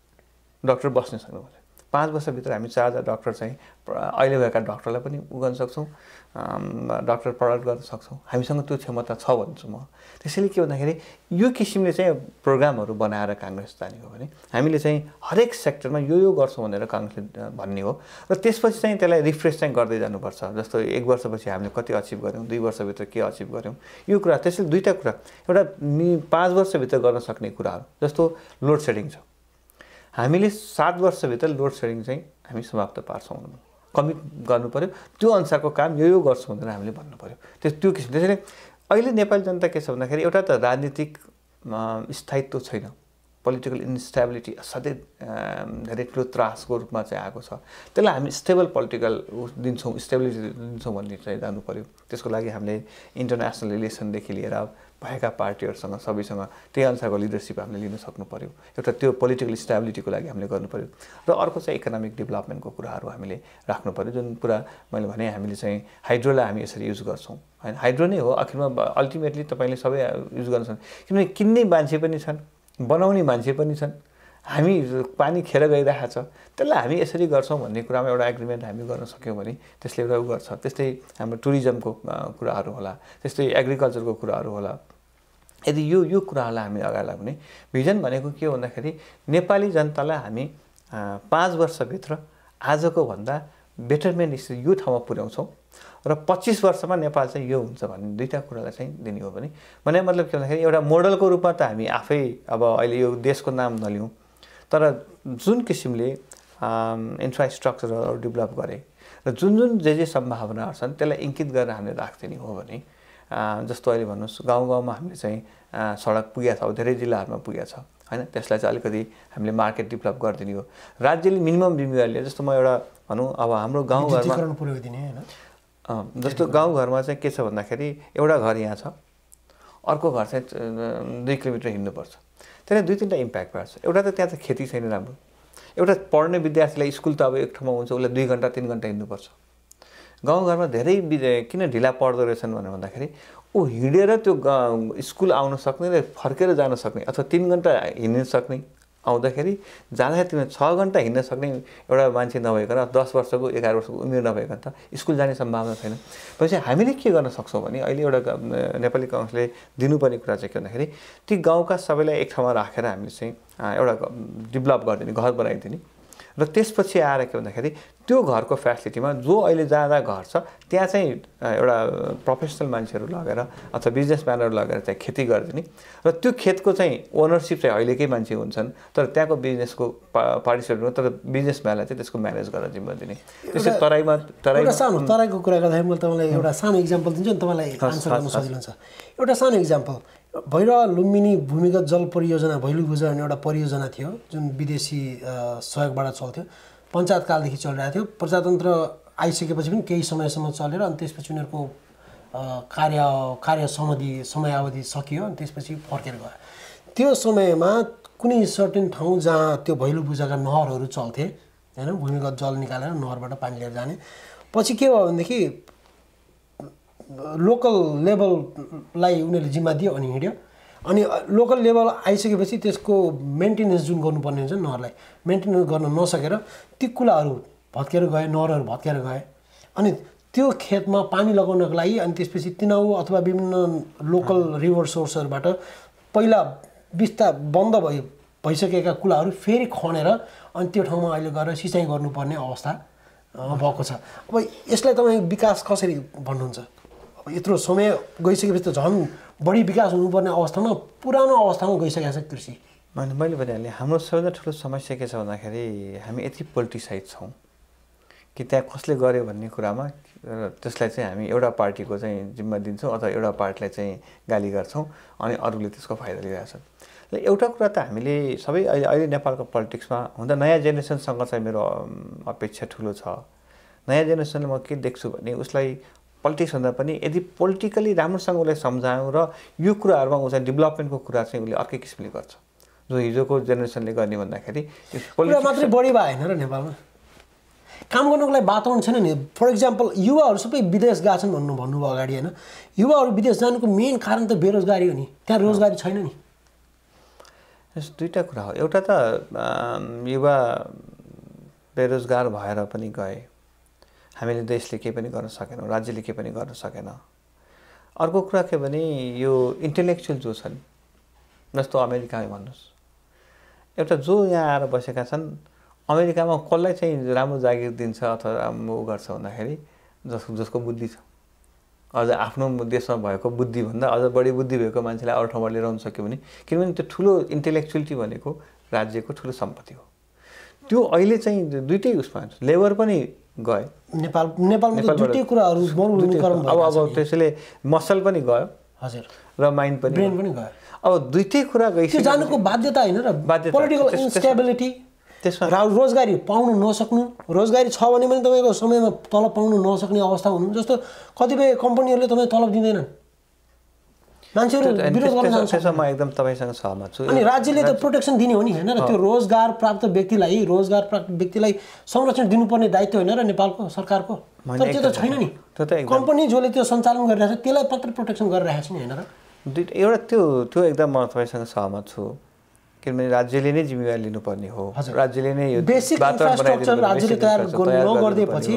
[SPEAKER 2] डक्टर बस्न सक्नुपर्छ पाँच वर्षभित्र हामी चार हजार डक्टर चाहिँ अहिले भएका डक्टरलाई पनि उ गर्न सक्छौँ डक्टर प्रडक्ट गर्न सक्छौँ हामीसँग त्यो क्षमता छ भन्छु म त्यसैले के भन्दाखेरि यो किसिमले चाहिँ प्रोग्रामहरू बनाएर काङ्ग्रेस जाने हो भने हामीले चाहिँ हरेक सेक्टरमा यो यो गर्छौँ भनेर काङ्ग्रेसले भन्ने हो र त्यसपछि चाहिँ त्यसलाई रिफ्रेस चाहिँ गर्दै जानुपर्छ जस्तो एक वर्षपछि हामीले कति अचिभ गऱ्यौँ दुई वर्षभित्र के अचिभ गऱ्यौँ यो कुरा त्यसैले दुईवटा कुरा एउटा पाँच वर्षभित्र गर्न सक्ने कुराहरू जस्तो लोड सेडिङ छ हामीले सात वर्षभित्र लोड सेडिङ चाहिँ हामी समाप्त पार्छौँ कमिट गर्नु पऱ्यो त्यो अनुसारको काम यो यो गर्छु भनेर हामीले भन्नु पऱ्यो त्यस त्यो किसिम त्यसैले अहिले नेपाली जनता के छ भन्दाखेरि एउटा त राजनीतिक स्थायित्व छैन पोलिटिकल इन्स्टेबिलिटी असाध्यै धेरै ठुलो त्रासको रूपमा चाहिँ आएको छ त्यसलाई हामी स्टेबल पोलिटिकल दिन्छौँ स्टेबिलिटी दिन्छौँ भन्ने चाहिँ जानु पऱ्यो त्यसको लागि हामीले इन्टरनेसनल रिलेसनदेखि लिएर भएका पार्टीहरूसँग सबैसँग त्यही अनुसारको लिडरसिप हामीले लिन सक्नु पऱ्यो एउटा त्यो पोलिटिकल स्ट्याबिलिटीको लागि हामीले गर्नु पऱ्यो र अर्को चाहिँ इकोनोमिक डेभलपमेन्टको कुराहरू हामीले राख्नु पऱ्यो जुन कुरा मैले भने हामीले चाहिँ हाइड्रोलाई हामी यसरी युज गर्छौँ होइन हाइड्रो नै हो आखिरमा अल्टिमेटली तपाईँले सबै युज गर्न सक्नु किनभने किन्ने मान्छे पनि छन् बनाउने मान्छे पनि छन् हामी पानी खेर गइरहेको छ त्यसलाई हामी यसरी गर्छौँ भन्ने कुरामा एउटा एग्रिमेन्ट हामी गर्न सक्यौँ भने त्यसले एउटा गर्छ त्यस्तै हाम्रो टुरिज्मको कुराहरू होला त्यस्तै एग्रिकल्चरको कुराहरू होला यदि यो यो कुराहरूलाई हामी अगाडि लाग्ने भिजन भनेको के भन्दाखेरि नेपाली जनतालाई हामी पाँच वर्षभित्र आजको भन्दा बेटरमेन्ट स्थिति यो ठाउँमा पुर्याउँछौँ र पच्चिस वर्षमा नेपाल चाहिँ यो हुन्छ भन्ने दुईवटा कुरालाई चाहिँ दिने हो भने भने मतलब के भन्दाखेरि एउटा मोडलको रूपमा त हामी आफै अब अहिले यो देशको नाम नलिउँ तर जुन किसिमले इन्फ्रास्ट्रक्चरहरू डेभलप गरे र जुन जुन जे जे सम्भावनाहरू छन् त्यसलाई इङ्कित गरेर हामीले राखिदिने हो भने जस्तो अहिले भन्नुहोस् गाउँ गाउँमा हामीले चाहिँ सडक पुगेको छ धेरै जिल्लाहरूमा पुगेको छ होइन त्यसलाई चाहिँ अलिकति हामीले मार्केट डेभलप गरिदिने हो राज्यले मिनिमम जिम्मेवारीले जस्तो म एउटा भनौँ अब हाम्रो गाउँघरमा जस्तो गाउँघरमा चाहिँ के छ भन्दाखेरि एउटा घर यहाँ छ अर्को घर चाहिँ दुई किलोमिटर हिँड्नुपर्छ त्यसलाई दुई तिनवटा इम्प्याक्ट पार्छ एउटा त त्यहाँ त खेती छैन राम्रो एउटा पढ्ने विद्यार्थीलाई स्कुल त अब एक ठाउँमा हुन्छ उसलाई दुई घन्टा तिन घन्टा हिँड्नुपर्छ गाउँघरमा धेरै किन ढिला पढ्दो रहेछन् भनेर भन्दाखेरि ऊ हिँडेर त्यो स्कुल आउन सक्ने र फर्केर जान सक्ने अथवा तिन घन्टा हिँड्न सक्ने आउँदाखेरि जाँदाखेरि तिमीले छ घन्टा हिँड्न सक्ने एउटा मान्छे नभइकन दस वर्षको एघार वर्षको उमेर नभइकन त स्कुल जाने सम्भावना छैन भनेपछि हामीले के गर्न सक्छौँ भने अहिले एउटा नेपाली कङ्ग्रेसले दिनुपर्ने कुरा चाहिँ के भन्दाखेरि ती गाउँका सबैलाई एक ठाउँमा राखेर हामीले चाहिँ एउटा डेभलप गरिदिने घर बनाइदिने र त्यसपछि आएर के भन्दाखेरि त्यो घरको फेसिलिटीमा जो अहिले जाँदा घर छ त्यहाँ चाहिँ एउटा प्रोफेसनल मान्छेहरू लगेर अथवा बिजनेसम्यानहरू लगेर चाहिँ खेती गरिदिने र त्यो खेतको चाहिँ ओनरसिप चाहिँ अहिलेकै मान्छे हुन्छन् तर त्यहाँको बिजनेसको पार्टिसिपेट तर बिजनेसम्यानलाई चाहिँ त्यसको म्यानेज गरेर जिम्मा दिने त्यसै तराईमा तराई सानो तराईको
[SPEAKER 1] कुरा गर्दाखेरि मैले तपाईँलाई एउटा सानो इक्जाम्पल दिन्छु नि तपाईँलाई एउटा सानो इक्जाम्पल भैरह लुम्बिनी भूमिगत जल परियोजना भैलु भैलुभुजा भन्ने एउटा परियोजना थियो जुन विदेशी सहयोगबाट चल्थ्यो पञ्चायतकालदेखि चलिरहेको थियो प्रजातन्त्र आइसकेपछि पनि केही समयसम्म चलेर अनि त्यसपछि उनीहरूको कार्य कार्य समधि समयावधि सकियो अनि त्यसपछि फर्केर गयो त्यो समयमा कुनै सर्टेन ठाउँ जहाँ त्यो भैलो पूजाका नहरहरू चल्थे होइन भूमिगत जल निकालेर नहरबाट पानी लिएर जाने पछि के भयो भनेदेखि लोकल लेभललाई उनीहरूले जिम्मा दियो अनि हिँड्यो अनि लोकल लेभल आइसकेपछि त्यसको मेन्टेनेन्स जुन गर्नुपर्ने हुन्छ नहरलाई मेन्टेनेन्स गर्न नसकेर ती कुलाहरू भत्केर गए नहरहरू भत्केर गए अनि त्यो खेतमा पानी लगाउनको लागि अनि त्यसपछि तिनाउ अथवा विभिन्न लोकल रिभर सोर्सहरूबाट पहिला बिस्ता बन्द भइ भइसकेका कुलाहरू फेरि खनेर अनि त्यो ठाउँमा अहिले गएर सिँचाइ गर्नुपर्ने अवस्था भएको छ अब यसलाई तपाईँ विकास कसरी भन्नुहुन्छ यत्रो समय गइसकेपछि त झन्
[SPEAKER 2] बढी विकास हुनुपर्ने अवस्थामा पुरानो अवस्थामा गइसकेको छ कृषि मैले मैले भनिहालेँ हाम्रो सबैभन्दा ठुलो समस्या के छ भन्दाखेरि हामी यति पोलिटिसाइज छौँ कि त्यहाँ कसले गर्यो भन्ने कुरामा र त्यसलाई चाहिँ हामी एउटा पार्टीको चाहिँ जिम्मा दिन्छौँ अथवा एउटा पार्टीलाई चाहिँ गाली गर्छौँ अनि अरूले त्यसको फाइदा लिइरहेछन् र एउटा कुरा त हामीले सबै अहिले अहिले नेपालको पोलिटिक्समा हुँदा नयाँ जेनेरेसनसँग चाहिँ मेरो अपेक्षा ठुलो छ नयाँ जेनेरेसनले म के देख्छु भने उसलाई पोलिटिक्स भन्दा पनि यदि पोलिटिकली राम्रोसँग उसलाई सम्झायौँ र यो कुराहरूमा उसलाई डेभलपमेन्टको कुरा चाहिँ उसले अर्कै किसिमले गर्छ जो हिजोको जेनेरेसनले गर्ने भन्दाखेरि मात्रै
[SPEAKER 1] बढी भएन र नेपालमा
[SPEAKER 2] काम गर्नुको लागि वातावरण छैन नि
[SPEAKER 1] फर इक्जाम्पल युवाहरू सबै विदेश गएको छन् भन्नु भन्नुभयो अगाडि होइन युवाहरू विदेश जानुको मेन कारण त बेरोजगारी हो नि त्यहाँ रोजगारी छैन नि
[SPEAKER 2] दुईवटा कुरा हो एउटा त युवा बेरोजगार भएर पनि गए हामीले देशले केही पनि गर्न सकेनौँ राज्यले केही पनि गर्न सकेन अर्को कुरा के भने यो इन्टेलेक्चुअल जो छन् जस्तो अमेरिकामै भन्नुहोस् एउटा जो यहाँ आएर बसेका छन् अमेरिकामा कसलाई चाहिँ राम्रो जागिर दिन्छ अथवा राम्रो ऊ गर्छ भन्दाखेरि जस जसको बुद्धि छ अझ आफ्नो देशमा भएको बुद्धिभन्दा अझ बढी बुद्धि भएको मान्छेलाई अरू ठाउँमा लिएर आउनु सक्यो भने किनभने त्यो ठुलो इन्टेलेक्चुअलिटी भनेको राज्यको ठुलो सम्पत्ति हो त्यो अहिले चाहिँ दुइटै उसमा लेबर पनि गयो नेपाल नेपालमा दुइटै कुराहरू अब अब त्यसैले मसल पनि गयो हजुर र माइन्ड पनि ब्रेन पनि गयो अब दुइटै कुरा गइसक्यो जानुको बाध्यता होइन र पोलिटिकल इन्स्टेबिलिटी
[SPEAKER 1] त्यसमा रोजगारी पाउनु नसक्नु रोजगारी छ भने पनि तपाईँको समयमा तलब पाउनु नसक्ने अवस्था हुनु जस्तो कतिपय कम्पनीहरूले तपाईँ तलब दिँदैनन् मान्छेहरू विरोध
[SPEAKER 2] एकदम तपाईँसँग सहमत छु अनि राज्यले त
[SPEAKER 1] प्रोटेक्सन दिने हो नि होइन र त्यो रोजगार प्राप्त व्यक्तिलाई रोजगार प्राप्त व्यक्तिलाई संरक्षण दिनुपर्ने दायित्व होइन र नेपालको सरकारको
[SPEAKER 2] तर त्यो त छैन नि
[SPEAKER 1] कम्पनी जसले त्यो सञ्चालन गरिरहेको छ त्यसलाई मात्र प्रोटेक्सन गरिरहेको छ नि होइन
[SPEAKER 2] र एउटा त्यो त्यो एकदम म तपाईँसँग सहमत छु किनभने राज्यले नै जिम्मेवारी लिनुपर्ने हो राज्यले नै यो बेसिक राज्यले तयार नगरिदिएपछि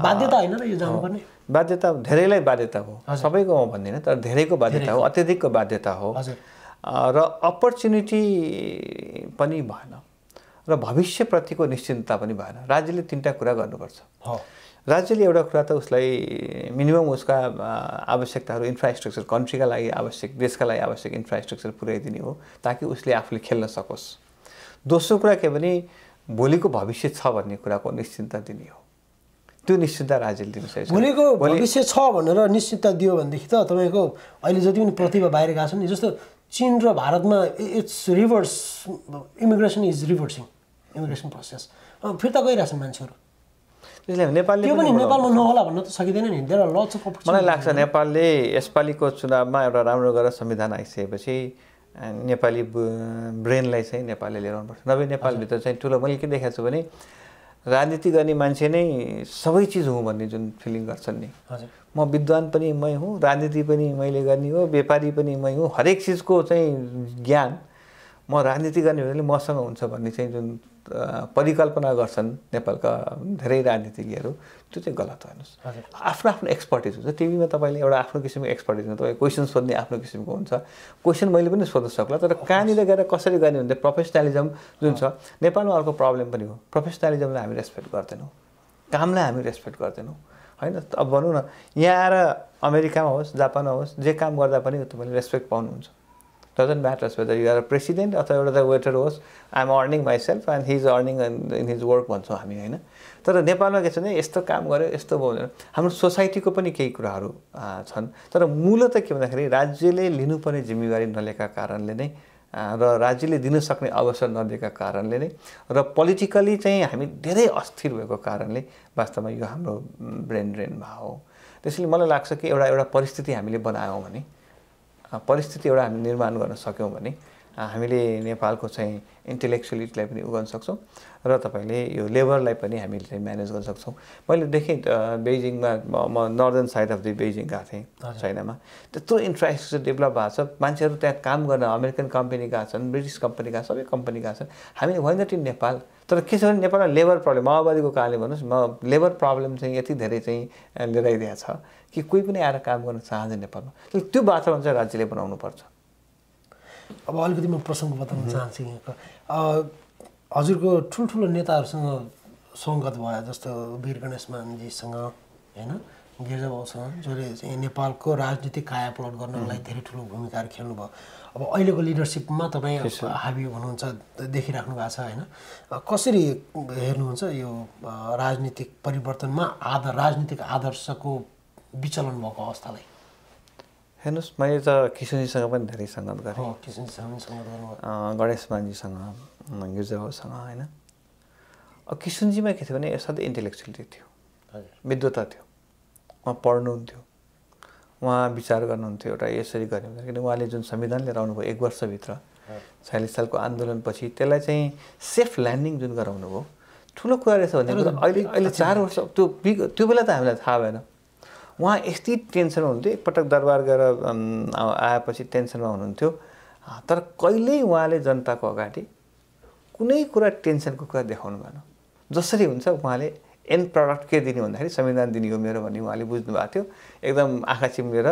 [SPEAKER 1] बाध्यता होइन र यो जानुपर्ने
[SPEAKER 2] बाध्यता धेरैलाई बाध्यता हो सबैको हो भन्दिनँ तर धेरैको बाध्यता हो अत्यधिकको बाध्यता हो र अपर्च्युनिटी पनि भएन र भविष्यप्रतिको निश्चिन्तता पनि भएन राज्यले तिनवटा कुरा गर्नुपर्छ राज्यले एउटा कुरा त उसलाई मिनिमम उसका आवश्यकताहरू इन्फ्रास्ट्रक्चर कन्ट्रीका लागि आवश्यक देशका लागि आवश्यक इन्फ्रास्ट्रक्चर पुर्याइदिने हो ताकि उसले आफूले खेल्न सकोस् दोस्रो कुरा के भने भोलिको भविष्य छ भन्ने कुराको निश्चिन्ता दिने हो त्यो निश्चितता राज्यले दिनु सकेको
[SPEAKER 1] भोलिको भविष्य छ भनेर निश्चितता दियो भनेदेखि त तपाईँको अहिले जति पनि प्रतिभा बाहिर गएको नि जस्तो चिन र भारतमा it's reverse immigration is reversing immigration process फिर्ता गइरहेछन् मान्छेहरू
[SPEAKER 2] त्यसले नेपालले पनि नेपालमा
[SPEAKER 1] नहोला भन्न त सकिँदैन नि मलाई लाग्छ
[SPEAKER 2] नेपालले यसपालिको चुनावमा एउटा राम्रो गरेर संविधान आइसकेपछि नेपाली ब्रेनलाई चाहिँ नेपालले आउनुपर्छ नभए नेपालभित्र चाहिँ ठुलो मैले के देखाएको छु भने राजनीति गर्ने मान्छे नै सबै चिज हुँ भन्ने जुन फिलिङ गर्छन् नि म विद्वान पनि मै हुँ राजनीति पनि मैले गर्ने हो व्यापारी पनि मै हुँ हरेक चिजको चाहिँ ज्ञान म राजनीति गर्ने भनेले मसँग हुन्छ भन्ने चाहिँ जुन परिकल्पना गर्छन् नेपालका धेरै राजनीतिज्ञहरू त्यो चाहिँ गलत हेर्नुहोस् आफ्नो आफ्नो एक्सपर्टिज हुन्छ टिभीमा तपाईँले एउटा आफ्नो किसिमको एक्सपर्टिज हुन्छ तपाईँ क्वेसन सोध्ने आफ्नो किसिमको हुन्छ क्वेसन मैले पनि सोध्न सक्ला तर कहाँनिर गएर कसरी गर्ने भन्दा प्रोफेसनलिजम जुन छ नेपालमा अर्को प्रब्लम पनि हो प्रोफेसनलिजमलाई हामी रेस्पेक्ट गर्दैनौँ कामलाई हामी रेस्पेक्ट गर्दैनौँ होइन अब भनौँ न यहाँ आएर अमेरिकामा होस् जापानमा होस् जे काम गर्दा पनि तपाईँले रेस्पेक्ट पाउनुहुन्छ doesn't matters whether you're a president अथवा एउटा द वेटर होस् am earning myself and his earning in his work भन्छौँ हामी होइन तर नेपालमा के छ भने यस्तो काम गऱ्यो यस्तो भयो हाम्रो सोसाइटीको पनि केही कुराहरू छन् तर मूल त के भन्दाखेरि राज्यले लिनुपर्ने जिम्मेवारी नलिएका कारणले नै र राज्यले दिन सक्ने अवसर नदिएका कारणले नै र पोलिटिकली चाहिँ हामी धेरै अस्थिर भएको कारणले वास्तवमा यो हाम्रो ब्रेन ड्रेन भाव हो त्यसैले मलाई लाग्छ कि एउटा एउटा परिस्थिति हामीले बनायौँ भने परिस्थिति एउटा हामी निर्माण गर्न सक्यौँ भने हामीले नेपालको चाहिँ इन्टेलेक्चुअलिटीलाई पनि उगाउन सक्छौँ र तपाईँले यो लेबरलाई पनि हामीले चाहिँ म्यानेज गर्न सक्छौँ मैले देखेँ बेजिङमा म northern side of the Beijing गएको थिएँ चाइनामा त्यत्रो इन्फ्रास्ट्रक्चर डेभलप भएको छ मान्छेहरू त्यहाँ काम गर्न अमेरिकन कम्पनी गएको छन् ब्रिटिस कम्पनी गएको सबै कम्पनी गएको छन् हामी वाइ इन नेपाल तर के छ भने नेपालमा लेबर प्रब्लम माओवादीको कारणले भन्नुहोस् म लेबर प्रब्लम चाहिँ यति धेरै चाहिँ लिएर आइरहेको छ कि कोही पनि आएर काम गर्न चाहन्छ नेपालमा त्यो वातावरण चाहिँ राज्यले बनाउनु पर्छ
[SPEAKER 1] अब अलिकति म प्रसङ्ग बताउन चाहन्छु हजुरको ठुल्ठुलो नेताहरूसँग सङ्गत भयो जस्तो वीर गणेश मानजीसँग होइन गिर्जाबाउसँग जसले नेपालको राजनीतिक कायापलट गर्नलाई धेरै ठुलो भूमिकाहरू खेल्नुभयो अब अहिलेको लिडरसिपमा तपाईँ हाबी हुनुहुन्छ देखिराख्नु भएको छ होइन कसरी हेर्नुहुन्छ यो राजनीतिक परिवर्तनमा आदर राजनीतिक आदर्शको विचलन भएको अवस्थालाई
[SPEAKER 2] हेर्नुहोस् मैले त किशनजीसँग पनि धेरै सङ्गत गरेँ गणेश मानजीसँग गिर्जाबाबुसँग होइन किशनजीमा के थियो भने साथै इन्टेलेक्चुअलिटी थियो विद्वता थियो उहाँ पढ्नुहुन्थ्यो उहाँ विचार गर्नुहुन्थ्यो एउटा यसरी गर्ने किनभने उहाँले जुन संविधान लिएर आउनुभयो एक वर्षभित्र छयालिस सालको आन्दोलनपछि त्यसलाई चाहिँ सेफ ल्यान्डिङ जुन गराउनु भयो ठुलो कुरा रहेछ भने अहिले अहिले चार वर्ष त्यो बिग त्यो बेला त हामीलाई थाहा भएन उहाँ यस्तै टेन्सनमा हुनुहुन्थ्यो एकपटक दरबार गएर आएपछि टेन्सनमा हुनुहुन्थ्यो तर कहिल्यै उहाँले जनताको अगाडि कुनै कुरा टेन्सनको कुरा देखाउनु भएन जसरी हुन्छ उहाँले एन्ड प्रडक्ट के दिने भन्दाखेरि संविधान दिने हो मेरो भन्ने उहाँले बुझ्नु भएको थियो एकदम आँखा चिम्लेर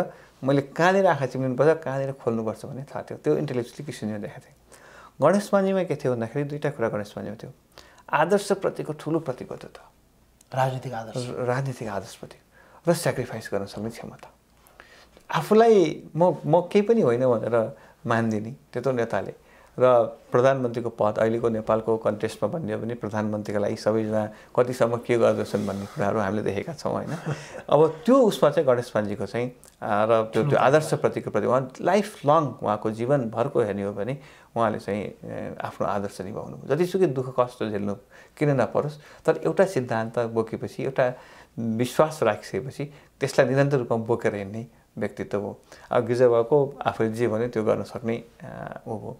[SPEAKER 2] मैले कहाँनिर आँखा चिम्लिनुपर्छ कहाँनिर खोल्नुपर्छ भन्ने थाहा थियो त्यो इन्टेलेक्चुअली किसिमले देखाएको थिएँ गणेशमाझीमा के थियो भन्दाखेरि दुईवटा कुरा गणेश गणेशमाझीमा थियो आदर्शप्रतिको ठुलो त
[SPEAKER 1] राजनीतिक आदर्श
[SPEAKER 2] राजनीतिक आदर्शप्रति र सेक्रिफाइस गर्न सक्ने क्षमता आफूलाई म म केही पनि होइन भनेर मानिदिने त्यत्रो नेताले र प्रधानमन्त्रीको पद अहिलेको नेपालको कन्टेस्टमा भन्ने भने प्रधानमन्त्रीको लागि सबैजना कतिसम्म के गर्दछन् भन्ने कुराहरू हामीले देखेका छौँ होइन अब त्यो उसमा चाहिँ गणेश पाण्डेजीको चाहिँ र त्यो त्यो आदर्शप्रतिको प्रति उहाँ लाइफ लङ उहाँको जीवनभरको हेर्ने हो भने उहाँले चाहिँ आफ्नो आदर्श निभाउनु जतिसुकै दुःख कष्ट झेल्नु किन नपरोस् तर एउटा सिद्धान्त बोकेपछि एउटा विश्वास राखिसकेपछि त्यसलाई निरन्तर रूपमा बोकेर हिँड्ने व्यक्तित्व हो अब गिजाबाको आफूले जे भन्यो त्यो गर्न सक्ने ऊ हो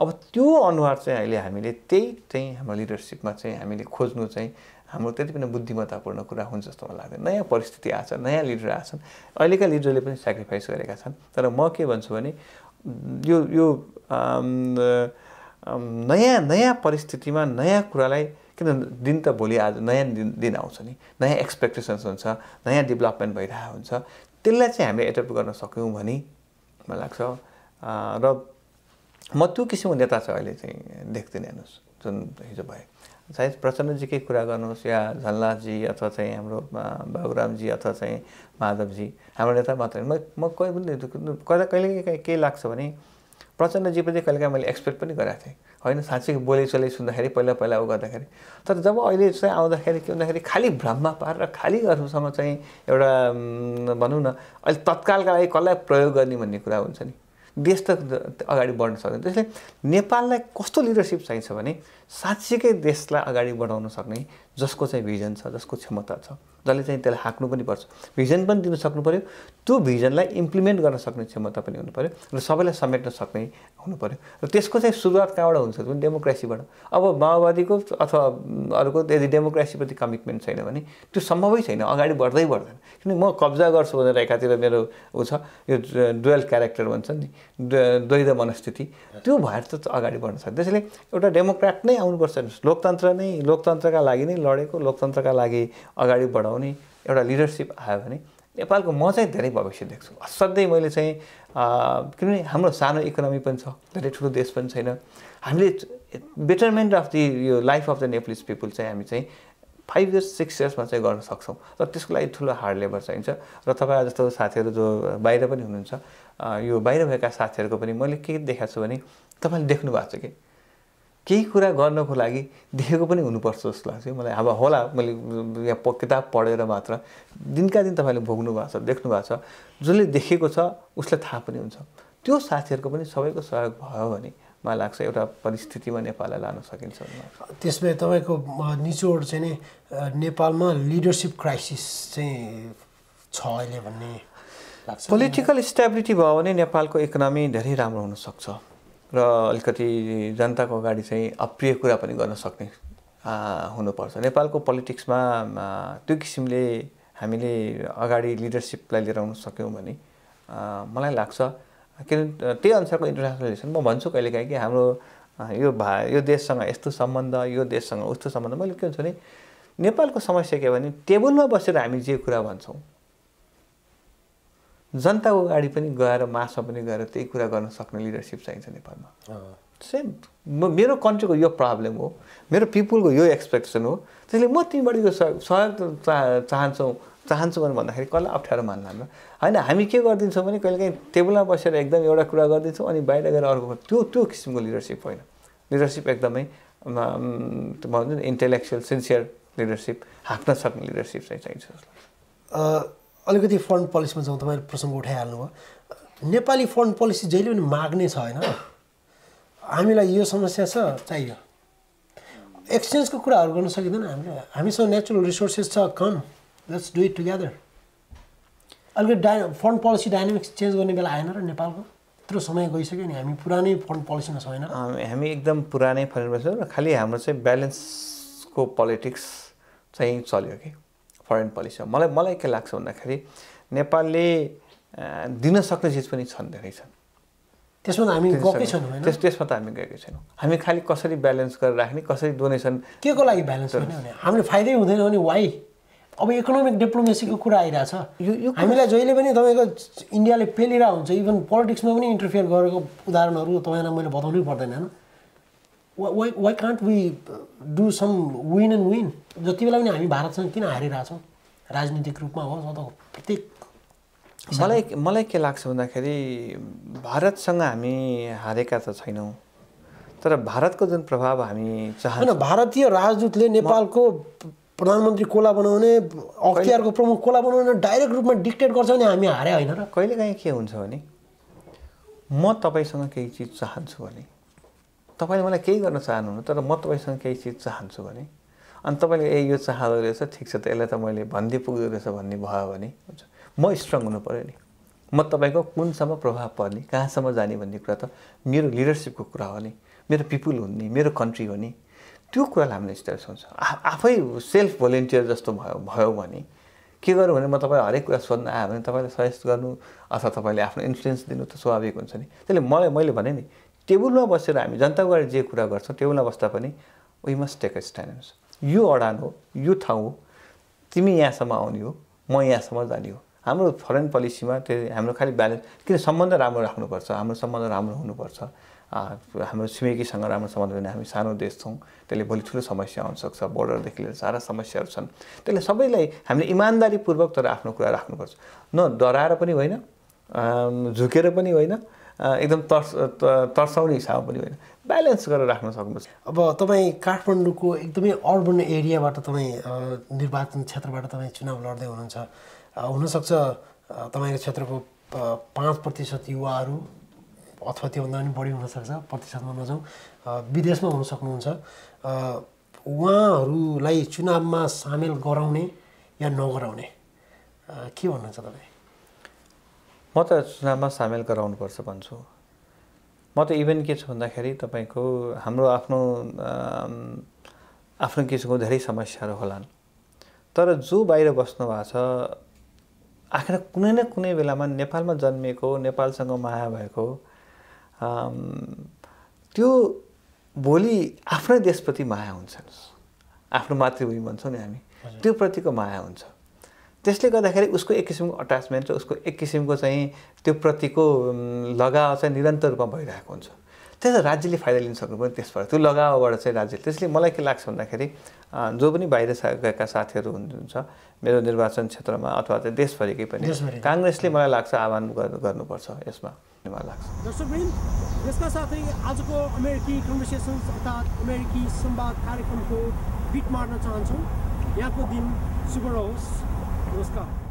[SPEAKER 2] अब त्यो अनुहार चाहिँ अहिले हामीले त्यही चाहिँ हाम्रो लिडरसिपमा चाहिँ हामीले खोज्नु चाहिँ हाम्रो त्यति पनि बुद्धिमत्तापूर्ण कुरा हुन्छ जस्तो मलाई लाग्दैन नयाँ परिस्थिति छ नयाँ लिडर आएछन् अहिलेका लिडरले पनि सेक्रिफाइस गरेका छन् तर म के भन्छु भने यो यो नयाँ नयाँ परिस्थितिमा नयाँ कुरालाई किन दिन त भोलि आज नयाँ दिन दिन आउँछ नि नयाँ एक्सपेक्टेसन्स हुन्छ नयाँ डेभलपमेन्ट भइरहेको हुन्छ त्यसलाई चाहिँ हामीले एडप्ट गर्न सक्यौँ भने मलाई लाग्छ र म त्यो किसिमको नेता छ अहिले चाहिँ देख्दिनँ हेर्नुहोस् जुन हिजो भए सायद प्रचण्डजीकै कुरा गर्नुहोस् या झल्लाजी अथवा चाहिँ हाम्रो बाबुरामजी अथवा चाहिँ माधवजी हाम्रो नेता मात्रै म म कोही पनि कहिले कहिले काहीँ के लाग्छ भने प्रचण्डजी पनि कहिले काहीँ मैले एक्सपेक्ट पनि गरेको थिएँ होइन साँच्चीको बोलीचोली सुन्दाखेरि पहिला पहिला ऊ गर्दाखेरि तर जब अहिले चाहिँ आउँदाखेरि के भन्दाखेरि खालि भ्रममा पारेर खालि गर्नुसँग चाहिँ एउटा भनौँ न अहिले तत्कालका लागि कसलाई प्रयोग गर्ने भन्ने कुरा हुन्छ नि देश त अगाडि बढ्न सक्दैन त्यसले नेपाललाई कस्तो लिडरसिप चाहिन्छ भने साँच्चीकै देशलाई अगाडि बढाउन सक्ने जसको चाहिँ भिजन छ जसको क्षमता छ जसले चाहिँ त्यसलाई हाँक्नु पनि पर्छ भिजन पनि दिनु सक्नु पऱ्यो त्यो भिजनलाई इम्प्लिमेन्ट गर्न सक्ने क्षमता पनि हुनु पऱ्यो र सबैलाई समेट्न सक्ने हुनु पऱ्यो र त्यसको चाहिँ सुरुवात कहाँबाट हुन्छ भने डेमोक्रेसीबाट अब माओवादीको अथवा अरूको यदि डेमोक्रेसीप्रति कमिटमेन्ट छैन भने त्यो सम्भवै छैन अगाडि बढ्दै बढ्दैन किन म कब्जा गर्छु भनेर एकातिर मेरो ऊ छ यो डुवेल क्यारेक्टर भन्छ नि द्वैध मनस्थिति त्यो भएर त अगाडि बढ्न सक्छ त्यसैले एउटा डेमोक्राट नै आउनुपर्छ लोकतन्त्र नै लोकतन्त्रका लागि नै लडेको लोकतन्त्रका लागि अगाडि बढाउनु आउने एउटा लिडरसिप आयो भने नेपालको म चाहिँ धेरै भविष्य देख्छु असाध्यै मैले चाहिँ किनभने हाम्रो सानो इकोनोमी पनि छ धेरै ठुलो देश पनि छैन हामीले बेटरमेन्ट अफ दि यो life of the Nepalese people चाहिँ हामी चाहिँ फाइभ इयर्स सिक्स इयर्समा चाहिँ गर्न सक्छौँ र त्यसको लागि ठुलो हार्ड लेबर चाहिन्छ र तपाईँ जस्तो साथीहरू जो बाहिर पनि हुनुहुन्छ यो बाहिर भएका साथीहरूको पनि मैले के देखाएको छु भने तपाईँले देख्नु भएको छ कि केही कुरा गर्नको लागि देखेको पनि हुनुपर्छ जस्तो लाग्छ मलाई अब होला मैले यहाँ प किताब पढेर मात्र दिनका दिन तपाईँले भोग्नु भएको छ देख्नु भएको छ जसले देखेको छ उसलाई थाहा पनि हुन्छ त्यो साथीहरूको पनि सबैको सहयोग भयो भने मलाई लाग्छ एउटा परिस्थितिमा नेपाललाई लान सकिन्छ
[SPEAKER 1] त्यसमा तपाईँको निचोड चाहिँ नि नेपालमा लिडरसिप क्राइसिस चाहिँ
[SPEAKER 2] छ अहिले भन्ने पोलिटिकल स्टेबिलिटी भयो भने नेपालको इकोनोमी धेरै राम्रो हुनसक्छ र अलिकति जनताको अगाडि चाहिँ अप्रिय कुरा पनि गर्न सक्ने हुनुपर्छ नेपालको पोलिटिक्समा त्यो किसिमले हामीले अगाडि लिडरसिपलाई लिएर आउन सक्यौँ भने मलाई लाग्छ किन त्यही अनुसारको इन्टरनेसनल रिलेसन म भन्छु कहिलेकाहीँ कि हाम्रो यो भा यो देशसँग यस्तो सम्बन्ध यो देशसँग उस्तो सम्बन्ध मैले के भन्छु भने नेपालको समस्या के भने टेबलमा बसेर हामी जे कुरा भन्छौँ जनताको अगाडि पनि गएर मासमा पनि गएर त्यही कुरा गर्न सक्ने लिडरसिप चाहिन्छ नेपालमा सेम म मेरो कन्ट्रीको यो प्रब्लम हो मेरो पिपुलको यो एक्सपेक्टेसन हो त्यसले म तिमीबाट यो सहयोग चाहन्छौँ चाहन्छु भने भन्दाखेरि कसलाई अप्ठ्यारो मान्ला होइन हामी के गरिदिन्छौँ भने कहिलेकाहीँ टेबलमा बसेर एकदम एउटा कुरा गरिदिन्छौँ अनि बाहिर गएर अर्को त्यो त्यो किसिमको लिडरसिप होइन लिडरसिप एकदमै भन्छ नि इन्टेलेक्चुअल सिन्सियर लिडरसिप हाँक्न सक्ने लिडरसिप चाहिँ
[SPEAKER 1] चाहिन्छ अलिकति फन्ड पोलिसीमा जाउँ तपाईँले प्रसङ्ग उठाइहाल्नु भयो नेपाली फन्ड पोलिसी जहिले पनि माग्ने छ होइन हामीलाई यो समस्या छ चाहियो एक्सचेन्जको कुराहरू गर्न सकिँदैन हामीले हामीसँग नेचुरल रिसोर्सेस छ come let's do it together अलिकति डाइ फन्ड पोलिसी डाइनामिक्स चेन्ज गर्ने बेला आएन र नेपालको यत्रो समय गइसक्यो नि हामी पुरानै फन्ड पोलिसीमा होइन
[SPEAKER 2] हामी एकदम पुरानै फन्डमा छौँ र खालि हाम्रो चाहिँ ब्यालेन्सको पोलिटिक्स चाहिँ चल्यो कि फरेन पोलिसी हो मलाई मलाई के लाग्छ भन्दाखेरि नेपालले दिन सक्ने चिज पनि छन् धेरै छन् त्यसमा त हामी गएकै छैनौँ त्यस त्यसमा त हामी गएकै छैनौँ हामी खालि कसरी ब्यालेन्स गरेर राख्ने कसरी डोनेसन के को लागि ब्यालेन्स गर्ने हामीले फाइदै हुँदैन भने वाइ अब इकोनोमिक डिप्लोमेसीको
[SPEAKER 1] कुरा यो हामीलाई जहिले पनि तपाईँको इन्डियाले पेलिरहेको हुन्छ इभन पोलिटिक्समा पनि इन्टरफियर गरेको उदाहरणहरू तपाईँलाई मैले बताउनै पर्दैन होइन why why can't we do some win and win जति बेला पनि हामी भारतसँग किन हारिरहेछौँ राजनीतिक रूपमा होस् अथवा
[SPEAKER 2] प्रत्येक मलाई मलाई के लाग्छ भन्दाखेरि भारतसँग हामी हारेका त छैनौँ तर भारतको जुन प्रभाव हामी चाहन्छौँ
[SPEAKER 1] भारतीय राजदूतले नेपालको प्रधानमन्त्री कोला बनाउने अख्तियारको प्रमुख कोला
[SPEAKER 2] बनाउने डाइरेक्ट रूपमा डिक्टेट गर्छ भने हामी हारे होइन र कहिलेकाहीँ के हुन्छ भने म तपाईँसँग केही चिज चाहन्छु भने तपाईँले मलाई केही गर्न चाहनुहुन्न तर म तपाईँसँग केही चिज चाहन्छु भने अनि तपाईँले ए यो चाहँदो रहेछ ठिक छ त यसलाई त मैले भनिदिइ पुग्दो रहेछ भन्ने भयो भने हुन्छ म स्ट्रङ हुनु पऱ्यो नि म तपाईँको कुनसम्म प्रभाव पर्ने कहाँसम्म जाने भन्ने कुरा त मेरो लिडरसिपको कुरा हो नि मेरो पिपुल नि मेरो कन्ट्री हो नि त्यो कुरालाई हामीले स्टाइल सोच्छ आफै सेल्फ भोलिन्टियर जस्तो भयो भयो भने के गर्नु भने म तपाईँ हरेक कुरा सोध्न आयो भने तपाईँलाई सजेस्ट गर्नु अथवा तपाईँले आफ्नो इन्फ्लुएन्स दिनु त स्वाभाविक हुन्छ नि त्यसले मलाई मैले भने नि टेबलमा बसेर हामी जनताको अगाडि जे कुरा गर्छौँ टेबलमा बस्दा पनि we must take a stand यो अडान हो यो ठाउँ हो तिमी यहाँसम्म आउने हो म यहाँसम्म जाने हो हाम्रो फरेन पोलिसीमा त्यो हाम्रो खालि ब्यालेन्स किन सम्बन्ध राम्रो राख्नुपर्छ हाम्रो सम्बन्ध राम्रो हुनुपर्छ हाम्रो छिमेकीसँग राम्रो सम्बन्ध भने हामी सानो देश छौँ त्यसले भोलि ठुलो समस्या आउनसक्छ बोर्डरदेखि लिएर सारा समस्याहरू छन् त्यसले सबैलाई हामीले इमान्दारीपूर्वक तर आफ्नो कुरा राख्नुपर्छ न डराएर पनि होइन झुकेर पनि होइन एकदम तर्स तर्साउने हिसाब पनि होइन ब्यालेन्स गरेर राख्न सक्नुहोस् अब तपाईँ
[SPEAKER 1] काठमाडौँको एकदमै अर्बन एरियाबाट तपाईँ निर्वाचन क्षेत्रबाट तपाईँ चुनाव लड्दै हुनुहुन्छ हुनसक्छ तपाईँको क्षेत्रको पाँच प्रतिशत युवाहरू अथवा त्योभन्दा पनि बढी हुनसक्छ प्रतिशतमा नजाउँ विदेशमा हुन सक्नुहुन्छ उहाँहरूलाई चुनावमा सामेल गराउने या नगराउने के भन्नुहुन्छ तपाईँ
[SPEAKER 2] म त चुनावमा सामेल गराउनुपर्छ भन्छु म त इभेन के छ भन्दाखेरि तपाईँको हाम्रो आफ्नो आफ्नो किसिमको धेरै समस्याहरू होलान् तर जो बाहिर बस्नु भएको छ आखिर कुनै न कुनै बेलामा नेपालमा जन्मिएको नेपालसँग माया भएको त्यो भोलि आफ्नै देशप्रति माया हुन्छ आफ्नो मातृभूमि भन्छौँ नि हामी त्यो प्रतिको माया हुन्छ त्यसले गर्दाखेरि उसको एक किसिमको अट्याचमेन्ट र उसको एक किसिमको चाहिँ त्यो प्रतिको लगाव चाहिँ निरन्तर रूपमा भइरहेको हुन्छ त्यसलाई राज्यले फाइदा लिन सक्नु पनि त्यसबाट त्यो लगावबाट चाहिँ राज्यले त्यसले मलाई के लाग्छ भन्दाखेरि जो पनि बाहिर गएका साथीहरू हुनुहुन्छ मेरो निर्वाचन क्षेत्रमा अथवा चाहिँ देशभरिकै पनि काङ्ग्रेसले मलाई लाग्छ आह्वान गर्नुपर्छ यसमा मलाई लाग्छ
[SPEAKER 1] यसका साथै आजको अमेरिकी कन्भर्सेसन अर्थात् अमेरिकी संवाद
[SPEAKER 2] कार्यक्रमको बिट मार्न चाहन्छौँ यहाँको दिन शुभ रहोस् दोस्त का